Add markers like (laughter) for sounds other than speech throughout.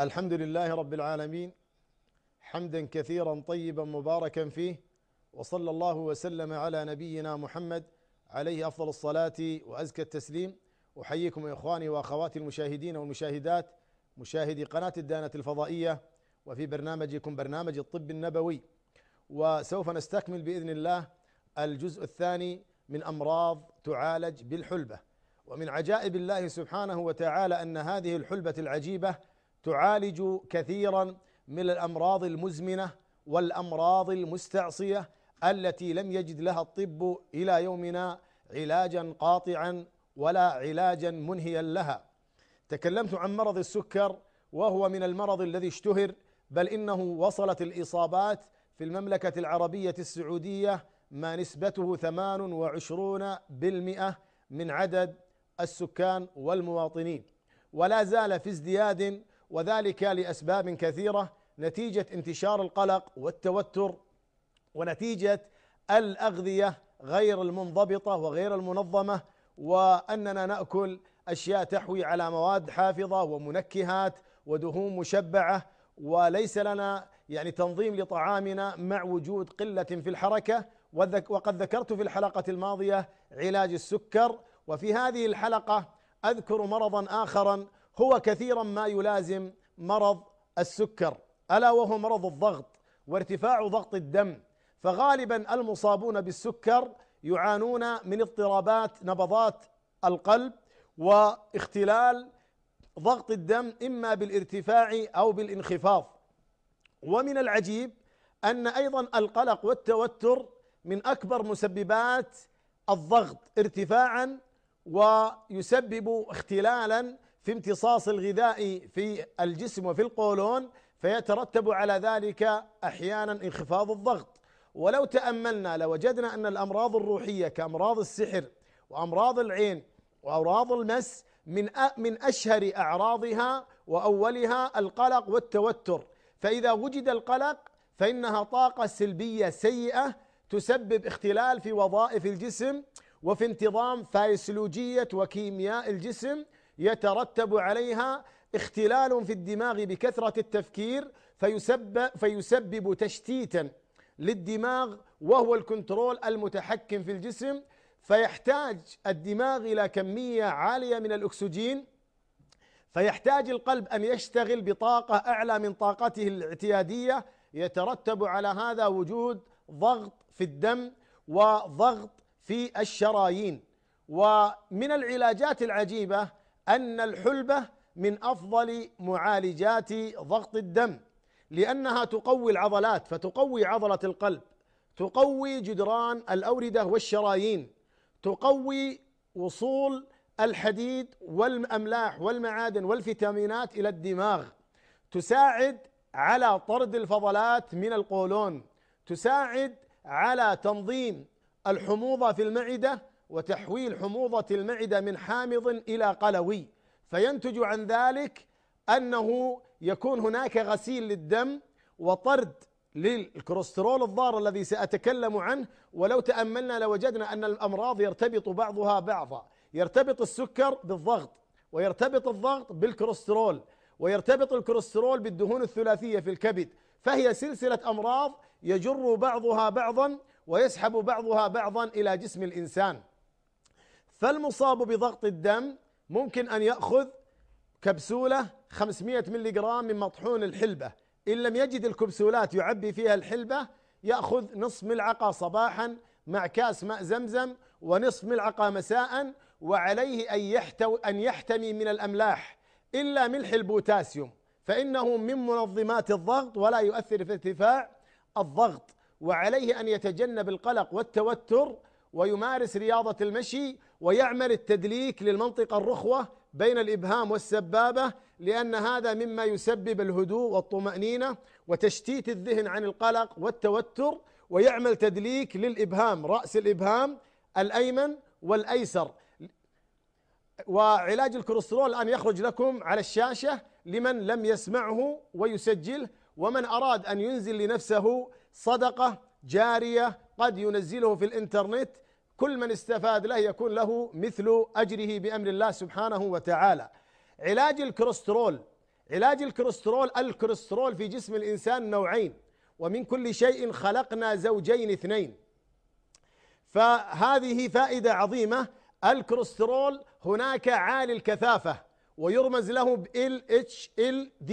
الحمد لله رب العالمين حمدا كثيرا طيبا مباركا فيه وصلى الله وسلم على نبينا محمد عليه افضل الصلاه وازكى التسليم احييكم اخواني واخواتي المشاهدين والمشاهدات مشاهدي قناه الدانه الفضائيه وفي برنامجكم برنامج الطب النبوي وسوف نستكمل باذن الله الجزء الثاني من امراض تعالج بالحلبه ومن عجائب الله سبحانه وتعالى ان هذه الحلبه العجيبه تعالج كثيرا من الامراض المزمنه والامراض المستعصيه التي لم يجد لها الطب الى يومنا علاجا قاطعا ولا علاجا منهيا لها تكلمت عن مرض السكر وهو من المرض الذي اشتهر بل انه وصلت الاصابات في المملكه العربيه السعوديه ما نسبته 28% من عدد السكان والمواطنين ولا زال في ازدياد وذلك لأسباب كثيرة نتيجة انتشار القلق والتوتر ونتيجة الأغذية غير المنضبطة وغير المنظمة وأننا نأكل أشياء تحوي على مواد حافظة ومنكهات ودهون مشبعة وليس لنا يعني تنظيم لطعامنا مع وجود قلة في الحركة وقد ذكرت في الحلقة الماضية علاج السكر وفي هذه الحلقة أذكر مرضا آخرا هو كثيرا ما يلازم مرض السكر ألا وهو مرض الضغط وارتفاع ضغط الدم فغالبا المصابون بالسكر يعانون من اضطرابات نبضات القلب واختلال ضغط الدم اما بالارتفاع او بالانخفاض ومن العجيب ان ايضا القلق والتوتر من اكبر مسببات الضغط ارتفاعا ويسبب اختلالا في امتصاص الغذاء في الجسم وفي القولون فيترتب على ذلك احيانا انخفاض الضغط ولو تاملنا لوجدنا ان الامراض الروحيه كامراض السحر وامراض العين وامراض المس من من اشهر اعراضها واولها القلق والتوتر فاذا وجد القلق فانها طاقه سلبيه سيئه تسبب اختلال في وظائف الجسم وفي انتظام فيسيولوجيه وكيمياء الجسم يترتب عليها اختلال في الدماغ بكثرة التفكير فيسبب, فيسبب تشتيتا للدماغ وهو الكنترول المتحكم في الجسم فيحتاج الدماغ إلى كمية عالية من الأكسجين فيحتاج القلب أن يشتغل بطاقة أعلى من طاقته الاعتيادية يترتب على هذا وجود ضغط في الدم وضغط في الشرايين ومن العلاجات العجيبة أن الحلبة من أفضل معالجات ضغط الدم لأنها تقوي العضلات فتقوي عضلة القلب تقوي جدران الأوردة والشرايين تقوي وصول الحديد والأملاح والمعادن والفيتامينات إلى الدماغ تساعد على طرد الفضلات من القولون تساعد على تنظيم الحموضة في المعدة وتحويل حموضة المعدة من حامض إلى قلوي فينتج عن ذلك أنه يكون هناك غسيل للدم وطرد للكوليسترول الضار الذي سأتكلم عنه ولو تأملنا لوجدنا أن الأمراض يرتبط بعضها بعضا يرتبط السكر بالضغط ويرتبط الضغط بالكوليسترول ويرتبط الكوليسترول بالدهون الثلاثية في الكبد فهي سلسلة أمراض يجر بعضها بعضا ويسحب بعضها بعضا إلى جسم الإنسان فالمصاب بضغط الدم ممكن أن يأخذ كبسولة 500 جرام من مطحون الحلبة إن لم يجد الكبسولات يعبي فيها الحلبة يأخذ نصف ملعقة صباحا مع كاس ماء زمزم ونصف ملعقة مساء وعليه أن, يحتو أن يحتمي من الأملاح إلا ملح البوتاسيوم فإنه من منظمات الضغط ولا يؤثر في ارتفاع الضغط وعليه أن يتجنب القلق والتوتر ويمارس رياضة المشي ويعمل التدليك للمنطقة الرخوة بين الإبهام والسبابة لأن هذا مما يسبب الهدوء والطمأنينة وتشتيت الذهن عن القلق والتوتر ويعمل تدليك للإبهام رأس الإبهام الأيمن والأيسر وعلاج الكوليسترول الآن يخرج لكم على الشاشة لمن لم يسمعه ويسجله ومن أراد أن ينزل لنفسه صدقة جارية قد ينزله في الإنترنت كل من استفاد له يكون له مثل أجره بأمر الله سبحانه وتعالى علاج الكوليسترول علاج الكوليسترول الكوليسترول في جسم الإنسان نوعين ومن كل شيء خلقنا زوجين اثنين فهذه فائدة عظيمة الكوليسترول هناك عالي الكثافة ويرمز له ب LHLD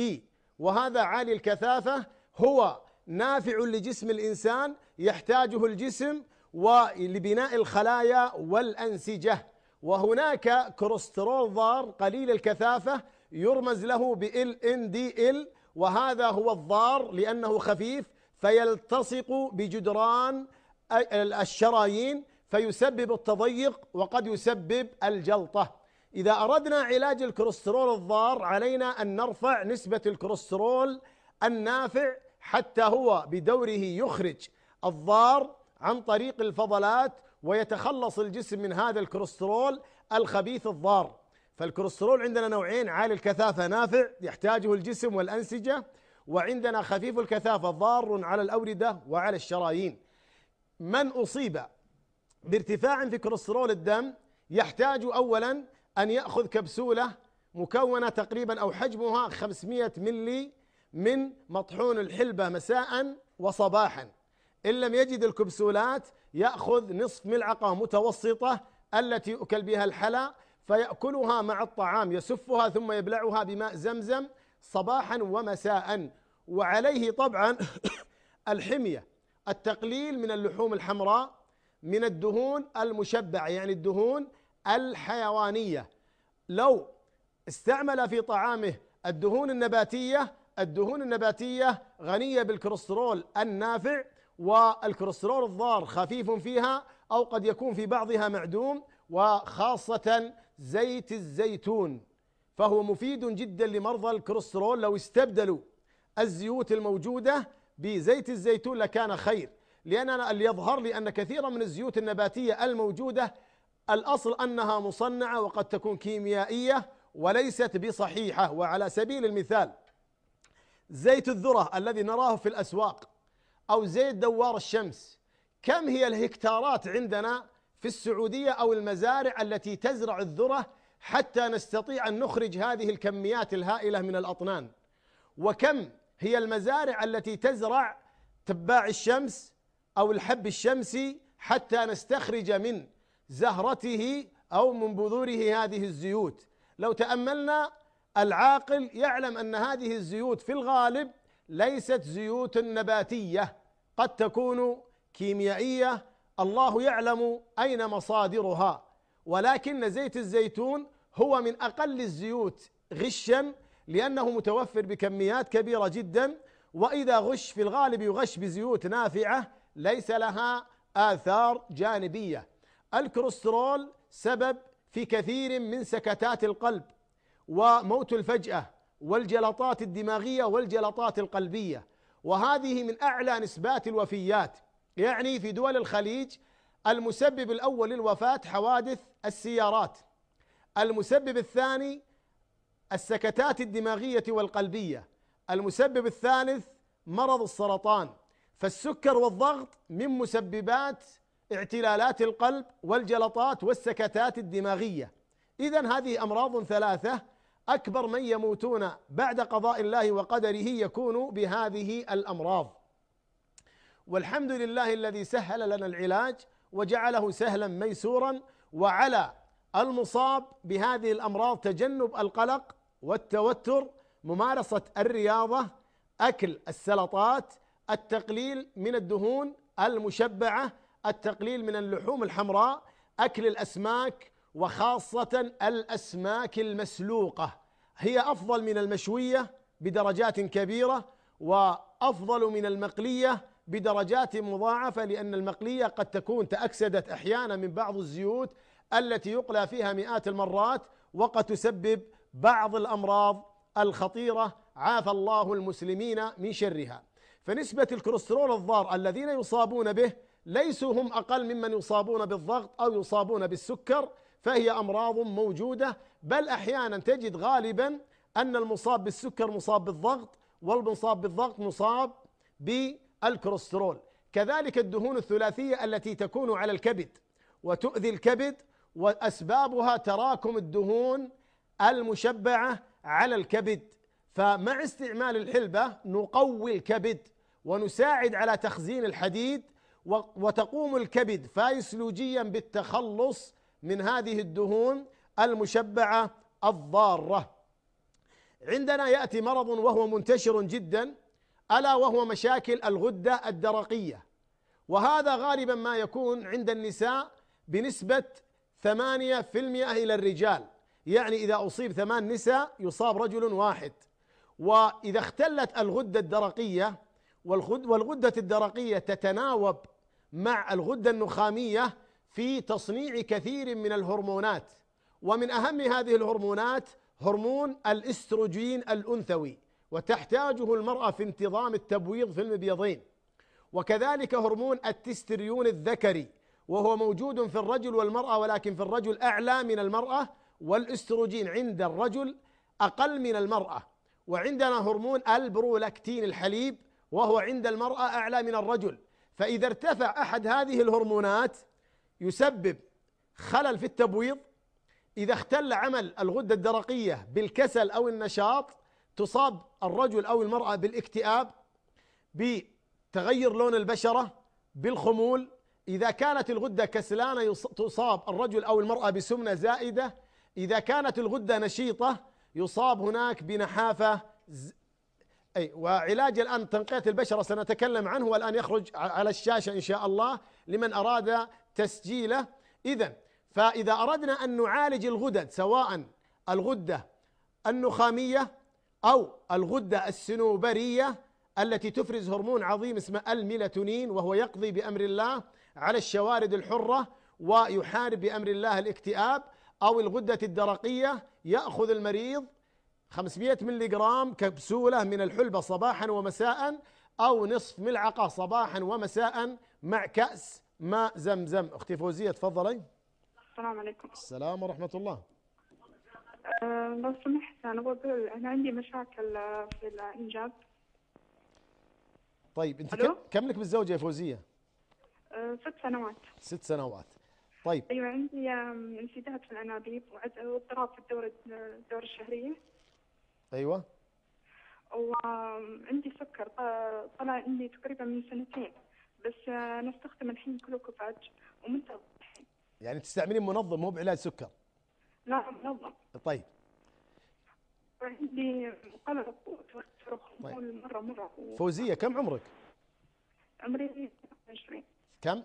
وهذا عالي الكثافة هو نافع لجسم الإنسان يحتاجه الجسم ولبناء الخلايا والأنسجة وهناك كوليسترول ضار قليل الكثافة يرمز له بال ان دي ال وهذا هو الضار لأنه خفيف فيلتصق بجدران الشرايين فيسبب التضيق وقد يسبب الجلطة إذا أردنا علاج الكوليسترول الضار علينا أن نرفع نسبة الكوليسترول النافع حتى هو بدوره يخرج الضار عن طريق الفضلات ويتخلص الجسم من هذا الكوليسترول الخبيث الضار فالكوليسترول عندنا نوعين عالي الكثافه نافع يحتاجه الجسم والانسجه وعندنا خفيف الكثافه ضار على الاورده وعلى الشرايين من اصيب بارتفاع في كوليسترول الدم يحتاج اولا ان ياخذ كبسوله مكونه تقريبا او حجمها 500 ملي من مطحون الحلبه مساء وصباحا إن لم يجد الكبسولات يأخذ نصف ملعقة متوسطة التي يؤكل بها الحلا فيأكلها مع الطعام يسفها ثم يبلعها بماء زمزم صباحا ومساء وعليه طبعا (coughs) الحمية التقليل من اللحوم الحمراء من الدهون المشبعة يعني الدهون الحيوانية لو استعمل في طعامه الدهون النباتية الدهون النباتية غنية بالكوليسترول النافع والكوليسترول الضار خفيف فيها أو قد يكون في بعضها معدوم وخاصة زيت الزيتون فهو مفيد جدا لمرضى الكوليسترول لو استبدلوا الزيوت الموجودة بزيت الزيتون لكان خير لأن اللي يظهر لي أن كثيرا من الزيوت النباتية الموجودة الأصل أنها مصنعة وقد تكون كيميائية وليست بصحيحة وعلى سبيل المثال زيت الذرة الذي نراه في الأسواق أو زيت دوار الشمس كم هي الهكتارات عندنا في السعودية أو المزارع التي تزرع الذرة حتى نستطيع أن نخرج هذه الكميات الهائلة من الأطنان وكم هي المزارع التي تزرع تباع الشمس أو الحب الشمسي حتى نستخرج من زهرته أو من بذوره هذه الزيوت لو تأملنا العاقل يعلم أن هذه الزيوت في الغالب ليست زيوت نباتية قد تكون كيميائية الله يعلم أين مصادرها ولكن زيت الزيتون هو من أقل الزيوت غشا لأنه متوفر بكميات كبيرة جدا وإذا غش في الغالب يغش بزيوت نافعة ليس لها آثار جانبية الكوليسترول سبب في كثير من سكتات القلب وموت الفجأة والجلطات الدماغيه والجلطات القلبيه وهذه من اعلى نسبات الوفيات يعني في دول الخليج المسبب الاول للوفاه حوادث السيارات المسبب الثاني السكتات الدماغيه والقلبيه المسبب الثالث مرض السرطان فالسكر والضغط من مسببات اعتلالات القلب والجلطات والسكتات الدماغيه اذا هذه امراض ثلاثه أكبر من يموتون بعد قضاء الله وقدره يكون بهذه الأمراض والحمد لله الذي سهل لنا العلاج وجعله سهلا ميسورا وعلى المصاب بهذه الأمراض تجنب القلق والتوتر ممارسة الرياضة أكل السلطات التقليل من الدهون المشبعة التقليل من اللحوم الحمراء أكل الأسماك وخاصة الأسماك المسلوقة هي أفضل من المشوية بدرجات كبيرة وأفضل من المقلية بدرجات مضاعفة لأن المقلية قد تكون تأكسدت أحيانا من بعض الزيوت التي يقلى فيها مئات المرات وقد تسبب بعض الأمراض الخطيرة عافى الله المسلمين من شرها فنسبة الكوليسترول الضار الذين يصابون به ليسوا هم أقل ممن يصابون بالضغط أو يصابون بالسكر فهي أمراض موجودة بل أحيانا تجد غالبا أن المصاب بالسكر مصاب بالضغط والمصاب بالضغط مصاب بالكوليسترول كذلك الدهون الثلاثية التي تكون على الكبد وتؤذي الكبد وأسبابها تراكم الدهون المشبعة على الكبد فمع استعمال الحلبة نقوي الكبد ونساعد على تخزين الحديد وتقوم الكبد فيسلوجيا بالتخلص من هذه الدهون المشبعة الضارة عندنا يأتي مرض وهو منتشر جدا ألا وهو مشاكل الغدة الدرقية وهذا غالبا ما يكون عند النساء بنسبة 8% إلى الرجال يعني إذا أصيب ثمان نساء يصاب رجل واحد وإذا اختلت الغدة الدرقية والغدة الدرقية تتناوب مع الغدة النخامية في تصنيع كثير من الهرمونات ومن أهم هذه الهرمونات هرمون الاستروجين الأنثوي وتحتاجه المرأة في انتظام التبويض في المبيضين وكذلك هرمون التستريون الذكري وهو موجود في الرجل والمرأة ولكن في الرجل أعلى من المرأة والاستروجين عند الرجل أقل من المرأة وعندنا هرمون البرولاكتين الحليب وهو عند المرأة أعلى من الرجل فإذا ارتفع أحد هذه الهرمونات يسبب خلل في التبويض إذا اختل عمل الغدة الدرقية بالكسل أو النشاط تصاب الرجل أو المرأة بالاكتئاب بتغير لون البشرة بالخمول إذا كانت الغدة كسلانة تصاب الرجل أو المرأة بسمنة زائدة إذا كانت الغدة نشيطة يصاب هناك بنحافة أي وعلاج الآن تنقية البشرة سنتكلم عنه والآن يخرج على الشاشة إن شاء الله لمن أراد تسجيله إذا فإذا أردنا أن نعالج الغدد سواء الغدة النخامية أو الغدة السنوبرية التي تفرز هرمون عظيم اسمه الميلاتونين وهو يقضي بأمر الله على الشوارد الحرة ويحارب بأمر الله الاكتئاب أو الغدة الدرقية يأخذ المريض 500 ملي جرام كبسولة من الحلبة صباحا ومساء أو نصف ملعقة صباحا ومساء مع كأس ماء زمزم اختي فوزيه تفضلي السلام عليكم السلام ورحمه الله أه، لو سمحت انا بقول انا عندي مشاكل آه، في الانجاب طيب انت كم لك بالزوجه يا فوزيه؟ أه، ست سنوات ست سنوات طيب ايوه عندي انسداد في الانابيب واضطراب في الدوره الدوره الشهريه ايوه وعندي سكر طلع عندي تقريبا من سنتين بس آه، نستخدم الحين كلوكوفاج ومنتظم يعني تستعملين منظم مو بعلاج سكر لا نعم، منظم طيب عندي قلق طيب. مره مره فوزيه كم عمرك؟ عمري 28 كم؟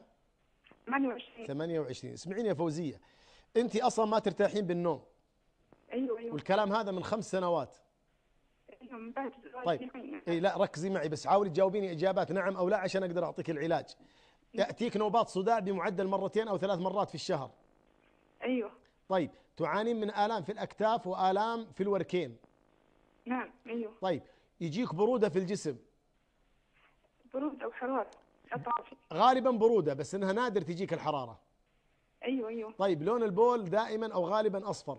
28 28 اسمعيني يا فوزيه انت اصلا ما ترتاحين بالنوم ايوه ايوه والكلام هذا من خمس سنوات طيب اي لا ركزي معي بس حاولي تجاوبيني اجابات نعم او لا عشان اقدر اعطيك العلاج ياتيك نوبات صداع بمعدل مرتين او ثلاث مرات في الشهر ايوه طيب تعانين من الام في الاكتاف والام في الوركين نعم ايوه طيب يجيك بروده في الجسم برودة وحرارة غالبا برودة بس إنها نادر تجيك الحرارة أيوه أيوه طيب لون البول دائما أو غالبا أصفر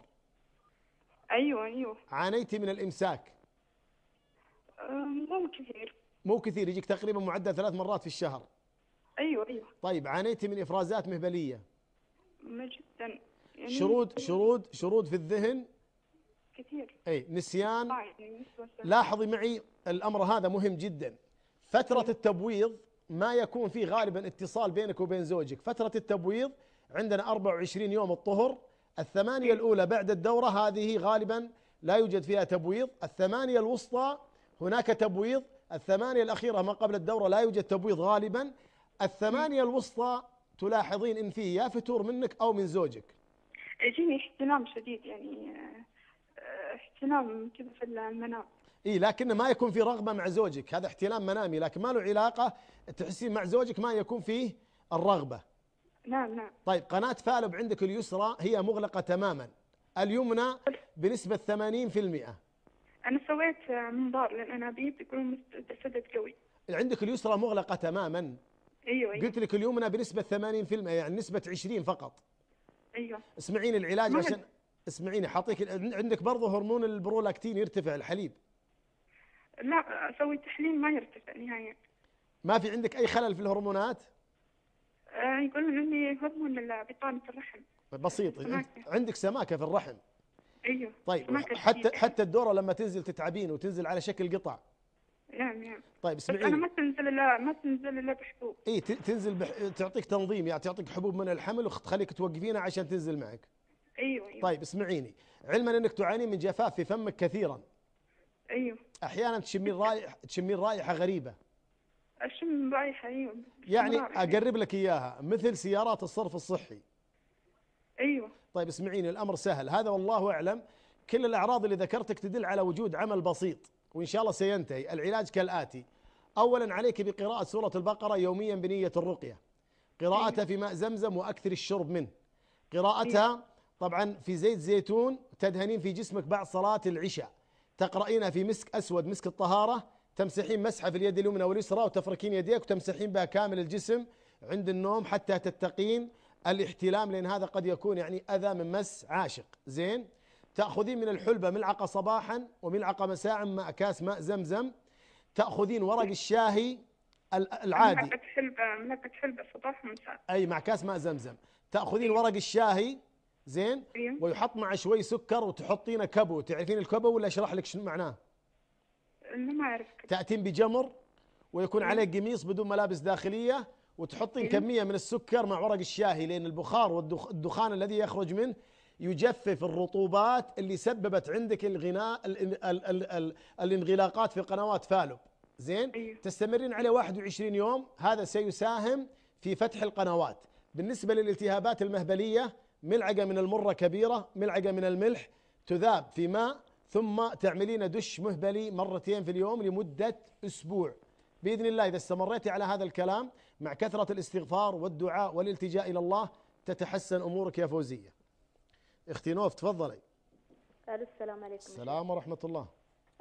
أيوه أيوه عانيتي من الإمساك مو كثير مو كثير يجيك تقريبا معدل ثلاث مرات في الشهر ايوه ايوه طيب عانيتي من افرازات مهبليه جدا يعني شرود شرود شرود في الذهن كثير اي نسيان يعني لاحظي معي الامر هذا مهم جدا فتره أيوة. التبويض ما يكون فيه غالبا اتصال بينك وبين زوجك فتره التبويض عندنا 24 يوم الطهر الثمانيه الاولى بعد الدوره هذه غالبا لا يوجد فيها تبويض الثمانيه الوسطى هناك تبويض الثمانية الأخيرة ما قبل الدورة لا يوجد تبويض غالبا الثمانية الوسطى تلاحظين إن فيه يا فتور منك أو من زوجك يجيني احتنام شديد يعني آه، احتنام كذا في المنام اي لكن ما يكون في رغبه مع زوجك هذا احتلام منامي لكن ما له علاقه تحسين مع زوجك ما يكون فيه الرغبه نعم نعم طيب قناه فالب عندك اليسرى هي مغلقه تماما اليمنى بنسبه 80% انا سويت منظار للانابيب يقولون سدد قوي عندك اليسرى مغلقه تماما ايوه, أيوة. قلت لك اليوم انا بنسبه 80% يعني نسبه 20 فقط ايوه اسمعيني العلاج عشان اسمعيني حاطيك عندك برضه هرمون البرولاكتين يرتفع الحليب لا اسوي تحليل ما يرتفع نهائيا ما في عندك اي خلل في الهرمونات؟ آه يقولون عندي هرمون بطانه الرحم بسيط سماكة. عندك سماكه في الرحم ايوه طيب حتى حتى الدوره لما تنزل تتعبين وتنزل على شكل قطع نعم نعم طيب اسمعي انا ما تنزل الا ما تنزل الا بحبوب اي تنزل بح... تعطيك تنظيم يعني تعطيك حبوب من الحمل وتخليك توقفينها عشان تنزل معك ايوه ايوه طيب اسمعيني علما انك تعانين من جفاف في فمك كثيرا ايوه احيانا تشمين رائحه تشمين رائحه غريبه اشم رائحه ايوه يعني اقرب لك اياها مثل سيارات الصرف الصحي ايوه طيب اسمعيني الامر سهل هذا والله اعلم كل الاعراض اللي ذكرتك تدل على وجود عمل بسيط وان شاء الله سينتهي العلاج كالاتي اولا عليك بقراءه سوره البقره يوميا بنيه الرقيه قراءتها أيوة. في ماء زمزم واكثر الشرب منه أيوة. قراءتها أيوة. طبعا في زيت زيتون تدهنين في جسمك بعد صلاه العشاء تقرأينها في مسك أسود مسك الطهارة تمسحين مسحة في اليد اليمنى واليسرى وتفركين يديك وتمسحين بها كامل الجسم عند النوم حتى تتقين الاحتلام لأن هذا قد يكون يعني أذى من مس عاشق زين تأخذين من الحلبة ملعقة صباحا وملعقة مساء مع كاس ماء زمزم تأخذين ورق الشاهي العادي ملعقة حلبة ملعقة حلبة صباح ومساء أي مع كاس ماء زمزم تأخذين إيه. ورق الشاهي زين إيه. ويحط مع شوي سكر وتحطينه كبو تعرفين الكبو ولا اشرح لك شنو معناه ما اعرف تاتين بجمر ويكون إيه. عليه قميص بدون ملابس داخليه وتحطين كمية من السكر مع ورق الشاهي لأن البخار والدخان الذي يخرج منه يجفف الرطوبات اللي سببت عندك الغناء الانغلاقات في قنوات فالوب زين أيوه. تستمرين عليه 21 يوم هذا سيساهم في فتح القنوات بالنسبة للالتهابات المهبلية ملعقة من المرة كبيرة ملعقة من الملح تذاب في ماء ثم تعملين دش مهبلي مرتين في اليوم لمدة أسبوع بإذن الله إذا استمريتي على هذا الكلام مع كثرة الاستغفار والدعاء والالتجاء إلى الله تتحسن أمورك يا فوزية اختي نوف تفضلي السلام عليكم السلام ورحمة الله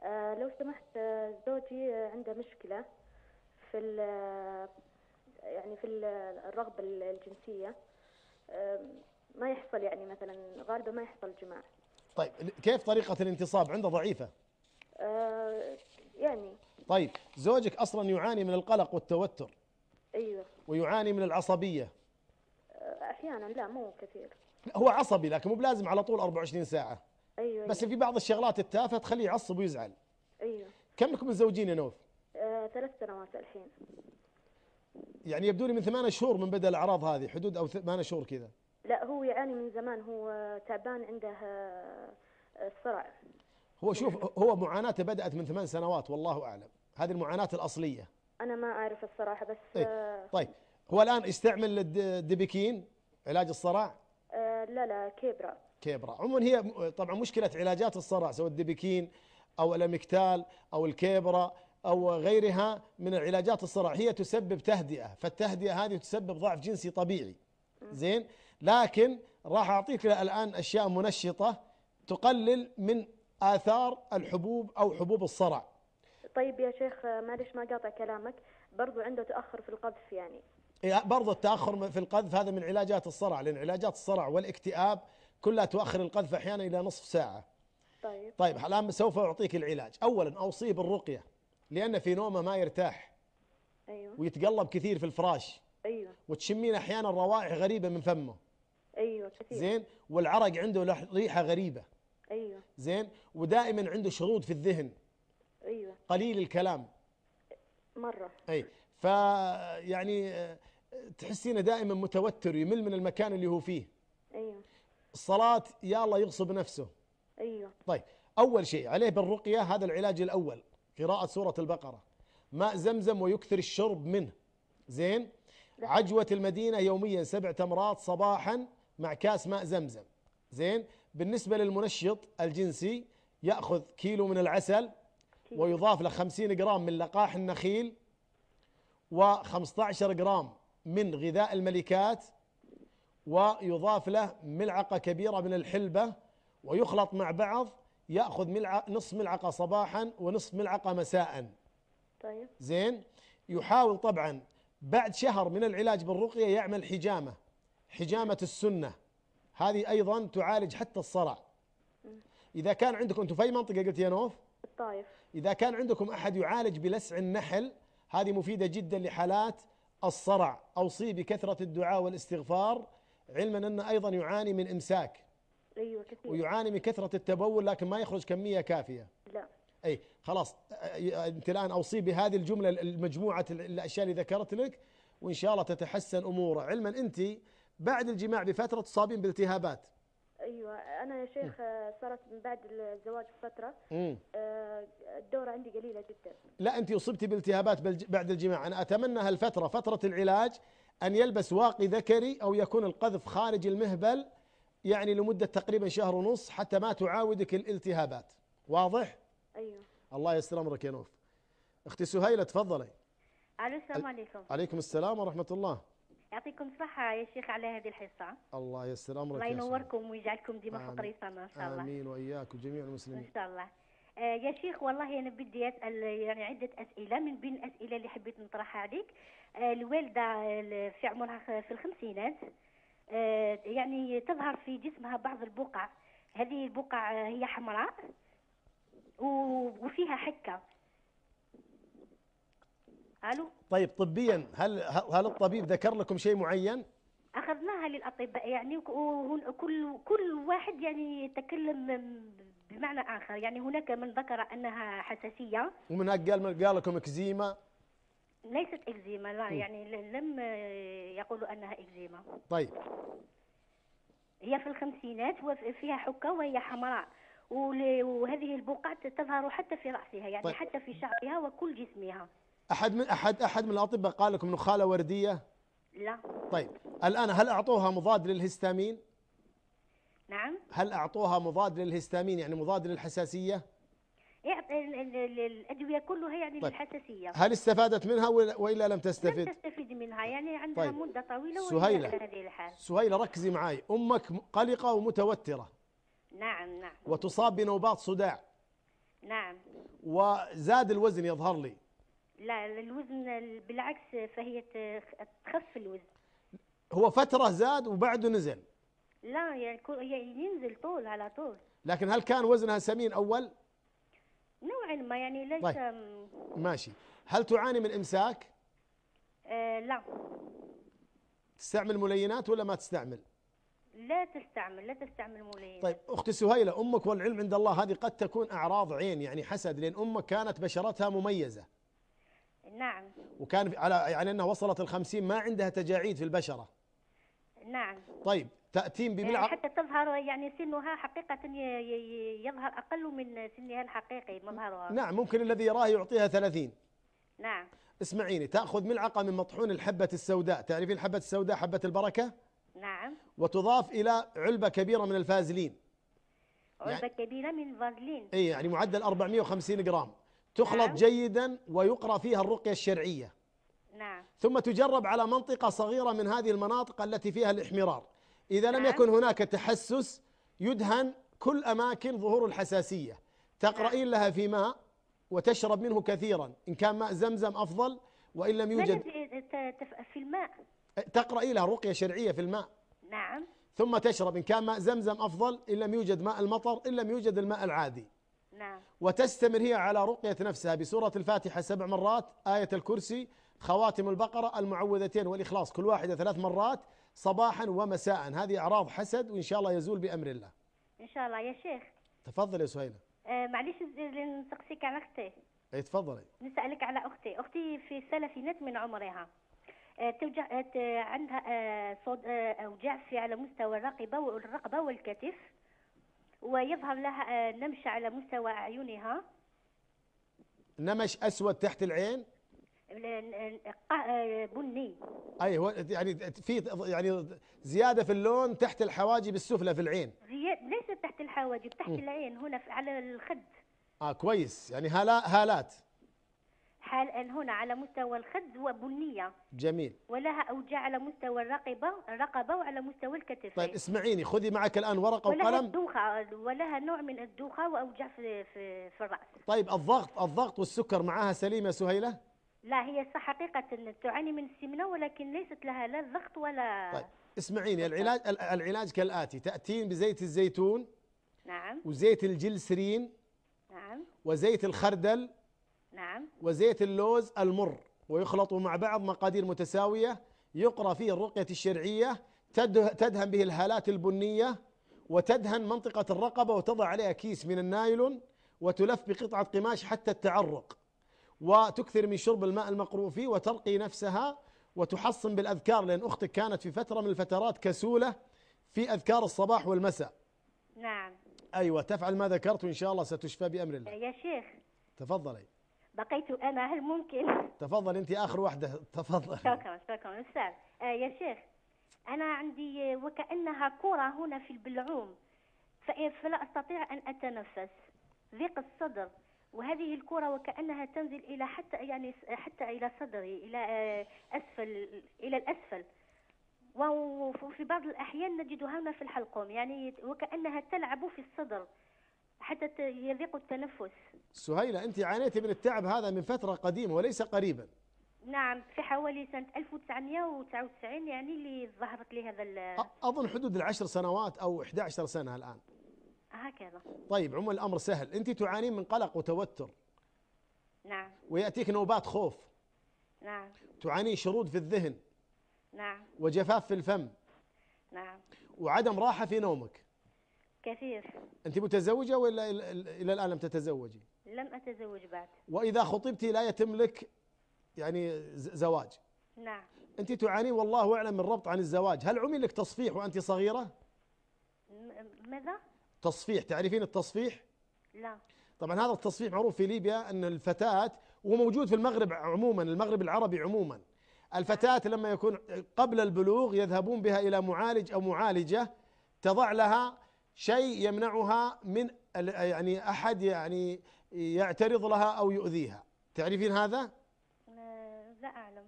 آه، لو سمحت آه، زوجي آه، عنده مشكلة في يعني في الرغبة الجنسية ما يحصل يعني مثلا غالبا ما يحصل جماع طيب كيف طريقة الانتصاب عنده ضعيفة؟ يعني طيب زوجك أصلا يعاني من القلق والتوتر ايوه ويعاني من العصبيه أه، احيانا لا مو كثير هو عصبي لكن مو بلازم على طول 24 ساعه أيوة،, ايوه بس في بعض الشغلات التافهه تخليه يعصب ويزعل ايوه كم لكم متزوجين يا نوف؟ آه، ثلاث سنوات الحين يعني يبدو لي من ثمان شهور من بدا الاعراض هذه حدود او ثمان شهور كذا لا هو يعاني من زمان هو تعبان عنده الصرع أه، هو شوف هو معاناته بدات من ثمان سنوات والله اعلم هذه المعاناه الاصليه أنا ما أعرف الصراحة بس طيب, آه، طيب. هو الآن يستعمل الديبيكين علاج الصرع؟ آه لا لا كيبرا كيبرا عموما هي طبعا مشكلة علاجات الصرع سواء الديبيكين أو الأمكتال أو الكيبرا أو غيرها من علاجات الصرع هي تسبب تهدئة فالتهدئة هذه تسبب ضعف جنسي طبيعي زين لكن راح أعطيك الآن أشياء منشطة تقلل من آثار الحبوب أو حبوب الصرع طيب يا شيخ معلش ما قاطع كلامك برضو عنده تأخر في القذف يعني إيه، برضو التأخر في القذف هذا من علاجات الصرع لأن علاجات الصرع والاكتئاب كلها تؤخر القذف أحيانا إلى نصف ساعة طيب طيب الآن سوف أعطيك العلاج أولا أوصيه بالرقية لأن في نومه ما يرتاح أيوه ويتقلب كثير في الفراش أيوه وتشمين أحيانا روائح غريبة من فمه أيوه كثير زين والعرق عنده ريحة غريبة أيوه زين ودائما عنده شرود في الذهن قليل الكلام مرة أي فيعني آه، تحسينه دائما متوتر يمل من المكان اللي هو فيه أيوه الصلاة يا الله يغصب نفسه أيوه طيب أول شيء عليه بالرقية هذا العلاج الأول قراءة سورة البقرة ماء زمزم ويكثر الشرب منه زين عجوة المدينة يوميا سبع تمرات صباحا مع كاس ماء زمزم زين بالنسبة للمنشط الجنسي يأخذ كيلو من العسل ويضاف له 50 جرام من لقاح النخيل و15 جرام من غذاء الملكات ويضاف له ملعقة كبيرة من الحلبة ويخلط مع بعض يأخذ ملعقة نصف ملعقة صباحا ونصف ملعقة مساء طيب زين يحاول طبعا بعد شهر من العلاج بالرقية يعمل حجامة حجامة السنة هذه أيضا تعالج حتى الصرع إذا كان عندكم أنتم في أي منطقة قلت يا نوف؟ الطائف إذا كان عندكم أحد يعالج بلسع النحل هذه مفيدة جدا لحالات الصرع أوصي بكثرة الدعاء والاستغفار علما أنه أيضا يعاني من إمساك أيوة كثير. ويعاني من كثرة التبول لكن ما يخرج كمية كافية لا أي خلاص أنت الآن أوصي بهذه الجملة المجموعة الأشياء اللي ذكرت لك وإن شاء الله تتحسن أموره علما أنت بعد الجماع بفترة تصابين بالتهابات ايوه انا يا شيخ آه، صارت من بعد الزواج بفتره آه، الدوره عندي قليله جدا لا انت اصبتي بالتهابات بعد الجماع انا اتمنى هالفتره فتره العلاج ان يلبس واقي ذكري او يكون القذف خارج المهبل يعني لمده تقريبا شهر ونص حتى ما تعاودك الالتهابات واضح ايوه الله يستر امرك يا نوف اختي سهيله تفضلي السلام عليكم عليكم السلام ورحمه الله يعطيكم الصحة يا شيخ على هذه الحصة الله يسر أمرك الله ينوركم ويجعلكم ديما خاطر يسامة إن شاء الله آمين وإياك وجميع المسلمين إن شاء الله آه، يا شيخ والله أنا بدي أسأل يعني عدة أسئلة من بين الأسئلة اللي حبيت نطرحها عليك آه، الوالدة في عمرها في الخمسينات آه، يعني تظهر في جسمها بعض البقع هذه البقع هي حمراء وفيها حكة الو طيب طبيا هل هل الطبيب ذكر لكم شيء معين؟ اخذناها للاطباء يعني وكل كل واحد يعني تكلم بمعنى اخر يعني هناك من ذكر انها حساسيه ومن قال من قال لكم اكزيما ليست اكزيما لا يعني لم يقولوا انها اكزيما طيب هي في الخمسينات وفيها حكه وهي حمراء وهذه البقع تظهر حتى في راسها يعني طيب. حتى في شعرها وكل جسمها أحد من أحد أحد من الأطباء قال لكم نخالة وردية؟ لا طيب الآن هل أعطوها مضاد للهستامين؟ نعم هل أعطوها مضاد للهستامين يعني مضاد للحساسية؟ يعطي الأدوية كلها يعني طيب. للحساسية هل استفادت منها وإلا لم تستفد؟ لم تستفد منها يعني عندها طيب. مدة طويلة سهيلة سهيلة ركزي معي أمك قلقة ومتوترة نعم نعم وتصاب بنوبات صداع نعم وزاد الوزن يظهر لي لا الوزن بالعكس فهي تخف الوزن هو فترة زاد وبعده نزل لا يعني ينزل طول على طول لكن هل كان وزنها سمين أول؟ نوعا ما يعني ليس طيب. ماشي هل تعاني من إمساك؟ آه لا تستعمل ملينات ولا ما تستعمل؟ لا تستعمل لا تستعمل ملينات طيب أختي سهيلة أمك والعلم عند الله هذه قد تكون أعراض عين يعني حسد لأن أمك كانت بشرتها مميزة نعم وكان على يعني انها وصلت 50 ما عندها تجاعيد في البشره نعم طيب تأتين يعني بملعقة حتى تظهر يعني سنها حقيقة يظهر أقل من سنها الحقيقي مظهرها نعم ممكن الذي يراه يعطيها 30 نعم اسمعيني تأخذ ملعقة من مطحون الحبة السوداء تعرفين الحبة السوداء حبة البركة نعم وتضاف إلى علبة كبيرة من الفازلين علبة يعني كبيرة من الفازلين أي يعني معدل 450 جرام تخلط نعم. جيدا ويقرأ فيها الرقية الشرعية نعم ثم تجرب على منطقة صغيرة من هذه المناطق التي فيها الإحمرار إذا نعم. لم يكن هناك تحسس يدهن كل أماكن ظهور الحساسية تقرأين نعم. لها في ماء وتشرب منه كثيرا إن كان ماء زمزم أفضل وإن لم يوجد في الماء تقرأي لها رقية شرعية في الماء نعم ثم تشرب إن كان ماء زمزم أفضل إن لم يوجد ماء المطر إن لم يوجد الماء العادي نعم وتستمر هي على رقية نفسها بسورة الفاتحة سبع مرات آية الكرسي خواتم البقرة المعوذتين والإخلاص كل واحدة ثلاث مرات صباحا ومساء هذه أعراض حسد وإن شاء الله يزول بأمر الله إن شاء الله يا شيخ تفضل يا سهيلة أه معليش نسقسيك على أختي اي تفضلي نسألك على أختي أختي في نت من عمرها آه، توجع آه، عندها آه، صوت اوجاع في على مستوى الرقبه والرقبه والكتف ويظهر لها آه، نمش على مستوى أعينها نمش أسود تحت العين آه، بني اي هو يعني في يعني زياده في اللون تحت الحواجب السفلى في العين ليست تحت الحواجب تحت العين هنا على الخد اه كويس يعني هالات حال هنا على مستوى الخد وبنية جميل ولها أوجاع على مستوى الرقبة الرقبة وعلى مستوى الكتف طيب اسمعيني خذي معك الآن ورقة ولها وقلم الدوخة ولها نوع من الدوخة وأوجاع في, في, في الرأس طيب الضغط الضغط والسكر معاها سليمة سهيلة لا هي صح حقيقة تعاني من السمنة ولكن ليست لها لا الضغط ولا طيب اسمعيني العلاج العلاج كالآتي تأتين بزيت الزيتون نعم وزيت الجلسرين نعم وزيت الخردل نعم وزيت اللوز المر ويخلطوا مع بعض مقادير متساوية يقرأ فيه الرقية الشرعية تدهن به الهالات البنية وتدهن منطقة الرقبة وتضع عليها كيس من النايلون وتلف بقطعة قماش حتى التعرق وتكثر من شرب الماء المقروء فيه وترقي نفسها وتحصن بالأذكار لأن أختك كانت في فترة من الفترات كسولة في أذكار الصباح والمساء نعم أيوة تفعل ما ذكرت وإن شاء الله ستشفى بأمر الله يا شيخ تفضلي بقيت أنا هل ممكن؟ تفضل أنت آخر واحدة تفضل شكرا شكرا أستاذ آه يا شيخ أنا عندي وكأنها كرة هنا في البلعوم فلا أستطيع أن أتنفس ضيق الصدر وهذه الكرة وكأنها تنزل إلى حتى يعني حتى إلى صدري إلى آه، أسفل إلى الأسفل وفي بعض الأحيان نجدها هنا في الحلقوم يعني وكأنها تلعب في الصدر حتى يضيق التنفس سهيلة أنت عانيتي من التعب هذا من فترة قديمة وليس قريبا نعم في حوالي سنة 1999 يعني اللي ظهرت لي هذا أظن حدود العشر سنوات أو 11 سنة الآن هكذا طيب عموما الأمر سهل أنت تعانين من قلق وتوتر نعم ويأتيك نوبات خوف نعم تعانين شرود في الذهن نعم وجفاف في الفم نعم وعدم راحة في نومك كثير أنت متزوجة ولا إلى الآن لم تتزوجي لم أتزوج بعد وإذا خطبتي لا يتم لك يعني زواج نعم أنت تعانين والله أعلم من ربط عن الزواج هل عمل لك تصفيح وأنت صغيرة ماذا تصفيح تعرفين التصفيح لا طبعا هذا التصفيح معروف في ليبيا أن الفتاة وموجود في المغرب عموما المغرب العربي عموما الفتاة لما يكون قبل البلوغ يذهبون بها إلى معالج أو معالجة تضع لها شيء يمنعها من يعني احد يعني يعترض لها او يؤذيها تعرفين هذا؟ لا اعلم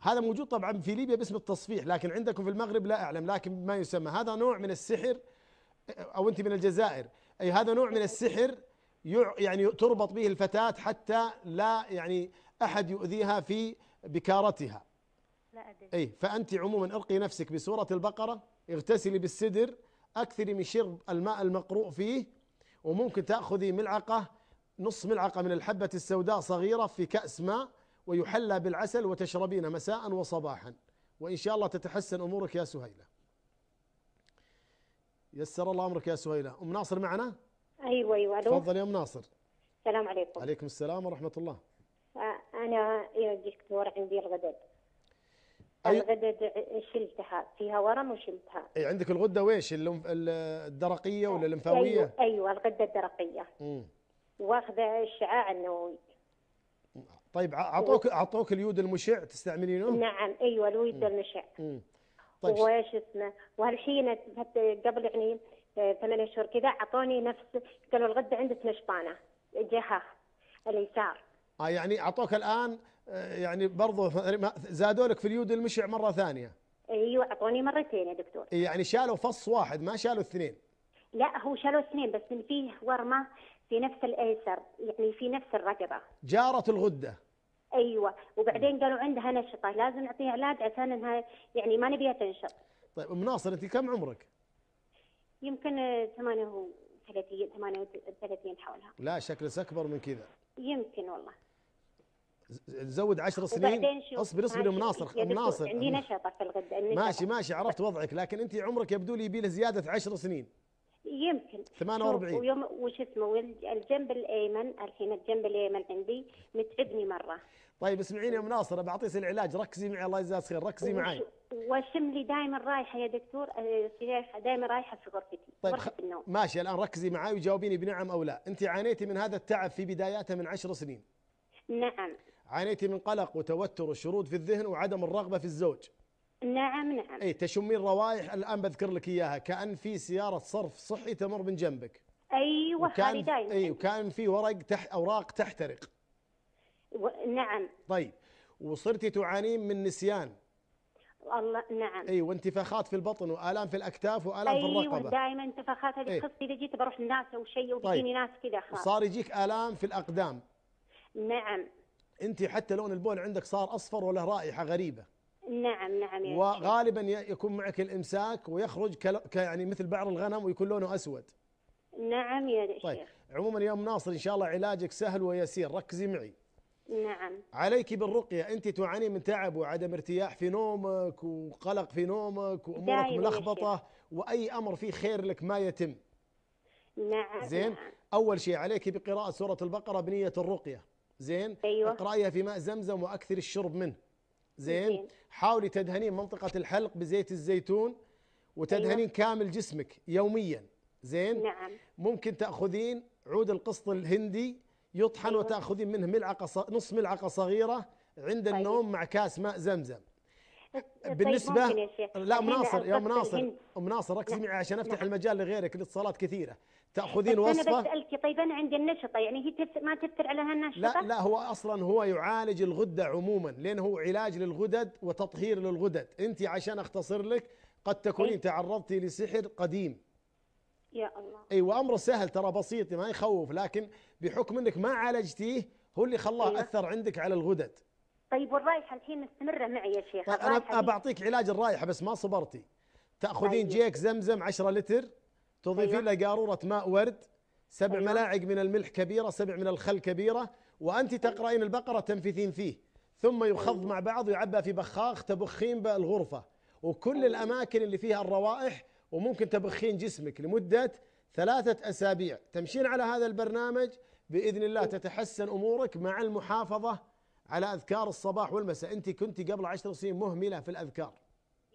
هذا موجود طبعا في ليبيا باسم التصفيح لكن عندكم في المغرب لا اعلم لكن ما يسمى هذا نوع من السحر او انت من الجزائر اي هذا نوع من السحر يعني تربط به الفتاه حتى لا يعني احد يؤذيها في بكارتها لا ادري اي فانت عموما القي نفسك بسوره البقره اغتسلي بالسدر أكثري من شرب الماء المقروء فيه وممكن تأخذي ملعقة نص ملعقة من الحبة السوداء صغيرة في كأس ماء ويحلى بالعسل وتشربينه مساء وصباحا وإن شاء الله تتحسن أمورك يا سهيلة يسر الله أمرك يا سهيلة أم ناصر معنا أيوة أيوة تفضل يا أم ناصر السلام عليكم عليكم السلام ورحمة الله أنا يا دكتور عندي الغدد أي... شلتها فيها ورم وشلتها اي عندك الغده ويش الدرقيه ولا الليمفاوية ايوه, أيوة الغده الدرقيه واخذه الشعاع النووي طيب اعطوك اعطوك اليود المشع تستعملينه؟ نعم ايوه اليود المشع طيب وش اسمه والحين قبل يعني آه، ثمان اشهر كذا اعطوني نفس قالوا الغده عندك نشطانه جهه اليسار آه يعني اعطوك الان آه، يعني برضو زادوا لك في اليود المشع مره ثانيه ايوه اعطوني مرتين يا دكتور إيه، يعني شالوا فص واحد ما شالوا اثنين لا هو شالوا اثنين بس من فيه ورمه في نفس الايسر يعني في نفس الرقبه جاره الغده ايوه وبعدين قالوا عندها نشطه لازم نعطيها علاج عشان انها يعني ما نبيها تنشط طيب ام ناصر انت كم عمرك؟ يمكن 38 38 حولها لا شكلك اكبر من كذا يمكن والله زود 10 سنين اصبر اصبر ام ناصر ام ناصر عندي نشطه في الغد ماشي ماشي عرفت وضعك لكن انت عمرك يبدو لي يبي له زياده 10 سنين يمكن 48 ويوم وش اسمه الجنب الايمن الحين الجنب الايمن عندي متعبني مره طيب اسمعيني يا مناصر بعطيك العلاج ركزي معي الله يجزاك خير ركزي معي وشم لي دائما رايحه يا دكتور آه، دائما رايحه في غرفتي طيب غرفه النوم ماشي الان ركزي معي وجاوبيني بنعم او لا انت عانيتي من هذا التعب في بداياته من عشر سنين نعم عانيتي من قلق وتوتر وشرود في الذهن وعدم الرغبه في الزوج نعم نعم اي تشمين روائح الان بذكر لك اياها كان في سياره صرف صحي تمر من جنبك ايوه هذه دايما اي وكان في ورق تحت اوراق تحترق و... نعم طيب وصرتي تعانين من نسيان الله نعم اي وانتفاخات في البطن والام في الاكتاف والام أيوة في الرقبه ايوه دائما انتفاخات هذه خصي إيه. اذا جيت بروح الناس او شيء وبيجيني طيب. ناس كذا خلاص صار يجيك الام في الاقدام نعم انت حتى لون البول عندك صار اصفر وله رائحه غريبه نعم نعم يعني وغالبا يكون معك الامساك ويخرج ك يعني مثل بعر الغنم ويكون لونه اسود نعم يا شيخ طيب عموما يا ام ناصر ان شاء الله علاجك سهل ويسير ركزي معي نعم عليك بالرقيه انت تعاني من تعب وعدم ارتياح في نومك وقلق في نومك وامورك ملخبطه واي امر فيه خير لك ما يتم نعم زين نعم. اول شيء عليك بقراءه سوره البقره بنيه الرقيه زين أيوة. اقرايها في ماء زمزم واكثر الشرب منه زين حاولي تدهنين منطقه الحلق بزيت الزيتون وتدهنين أيوة. كامل جسمك يوميا زين نعم ممكن تاخذين عود القسط الهندي يطحن أيوة. وتاخذين منه ملعقه نص ملعقه صغيره عند طيب. النوم مع كاس ماء زمزم طيب، بالنسبه طيب لا ام ناصر يا ام ناصر ام ناصر ركزي معي عشان افتح لا. المجال لغيرك الاتصالات كثيره تاخذين وصفه انا بسالك طيب انا عندي النشطه يعني هي ما تاثر عليها النشطه لا لا هو اصلا هو يعالج الغده عموما لان هو علاج للغدد وتطهير للغدد انت عشان اختصر لك قد تكونين إيه. تعرضتي لسحر قديم يا الله ايوه وأمره سهل ترى بسيط ما يخوف لكن بحكم انك ما عالجتيه هو اللي خلاه أيوة. اثر عندك على الغدد طيب والرائحه الحين مستمره معي يا شيخ طيب انا بعطيك علاج الرائحه بس ما صبرتي تاخذين طيب. جيك زمزم 10 لتر تضيفين أيوة. له قاروره ماء ورد سبع أيوة. ملاعق من الملح كبيره سبع من الخل كبيره وانت طيب. تقرأين البقره تنفثين فيه ثم يخض أيوة. مع بعض ويعبى في بخاخ تبخين بالغرفه وكل أيوة. الاماكن اللي فيها الروائح وممكن تبخين جسمك لمده ثلاثه اسابيع تمشين على هذا البرنامج باذن الله أيوة. تتحسن امورك مع المحافظه على أذكار الصباح والمساء أنت كنت قبل عشر سنين مهملة في الأذكار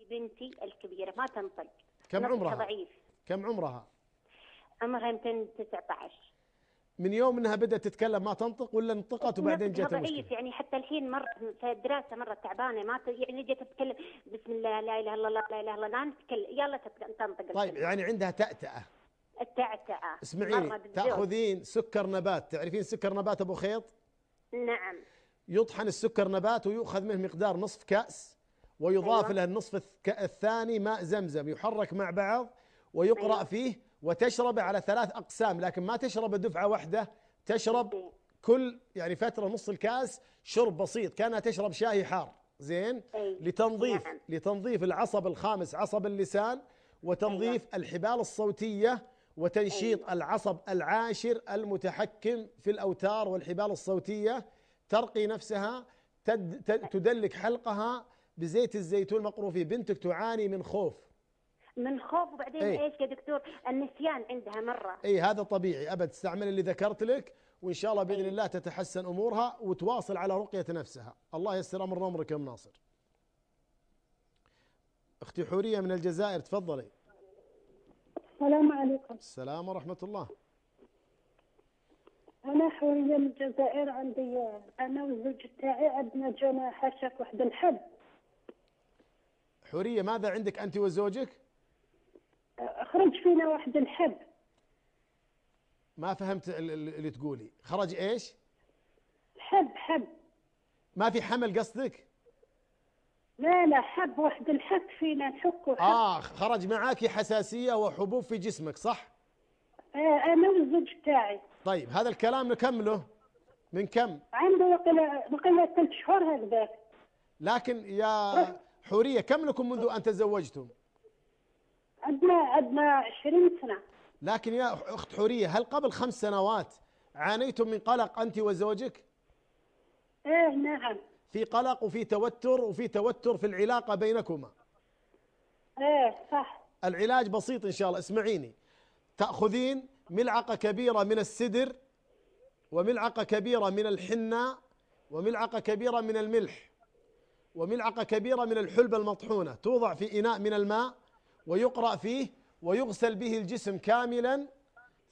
بنتي الكبيرة ما تنطق كم عمرها؟ ضعيف كم عمرها؟ عمرها يمكن 19 من يوم انها بدات تتكلم ما تنطق ولا انطقت وبعدين جت المشكله؟ ضعيف يعني حتى الحين مر في الدراسه مره تعبانه ما ت... يعني جت تتكلم بسم الله لا اله الا الله لا اله الا الله نتكلم يلا تنطق طيب الكلمة. يعني عندها تأتأة التأتأة اسمعي تاخذين سكر نبات تعرفين سكر نبات ابو خيط؟ نعم يطحن السكر نبات ويؤخذ منه مقدار نصف كأس ويضاف أيوة. له النصف الثاني ماء زمزم يحرك مع بعض ويقرأ أيوة. فيه وتشرب على ثلاث أقسام لكن ما تشرب دفعة واحدة تشرب كل يعني فترة نص الكاس شرب بسيط كانها تشرب شاي حار زين أيوة. لتنظيف نعم. لتنظيف العصب الخامس عصب اللسان وتنظيف أيوة. الحبال الصوتية وتنشيط أيوة. العصب العاشر المتحكم في الأوتار والحبال الصوتية ترقي نفسها تدلك حلقها بزيت الزيتون المقروف فيه بنتك تعاني من خوف من خوف وبعدين أي. ايش يا دكتور النسيان عندها مره اي هذا طبيعي ابد تستعمل اللي ذكرت لك وان شاء الله باذن إيه. الله تتحسن امورها وتواصل على رقيه نفسها الله يسر امر امرك يا ناصر اختي حوريه من الجزائر تفضلي السلام عليكم السلام ورحمه الله أنا حورية من الجزائر عندي أنا والزوج تاعي عندنا جونا حاشاك واحد الحب حورية ماذا عندك أنت وزوجك؟ خرج فينا واحد الحب ما فهمت اللي تقولي خرج إيش؟ حب حب ما في حمل قصدك؟ لا لا حب واحد الحب فينا نحكه حب. آه خرج معاكي حساسية وحبوب في جسمك صح؟ آه، انا والزوج تاعي طيب هذا الكلام نكمله من كم؟ عنده بقي ثلاث شهور هكذاك لكن يا حوريه كم لكم منذ ان تزوجتم؟ عندنا عندنا 20 سنه لكن يا اخت حوريه هل قبل خمس سنوات عانيتم من قلق انت وزوجك؟ ايه نعم في قلق وفي توتر وفي توتر في العلاقه بينكما ايه صح العلاج بسيط ان شاء الله اسمعيني تأخذين ملعقة كبيرة من السدر وملعقة كبيرة من الحنة وملعقة كبيرة من الملح وملعقة كبيرة من الحلبة المطحونة توضع في إناء من الماء ويقرأ فيه ويغسل به الجسم كاملا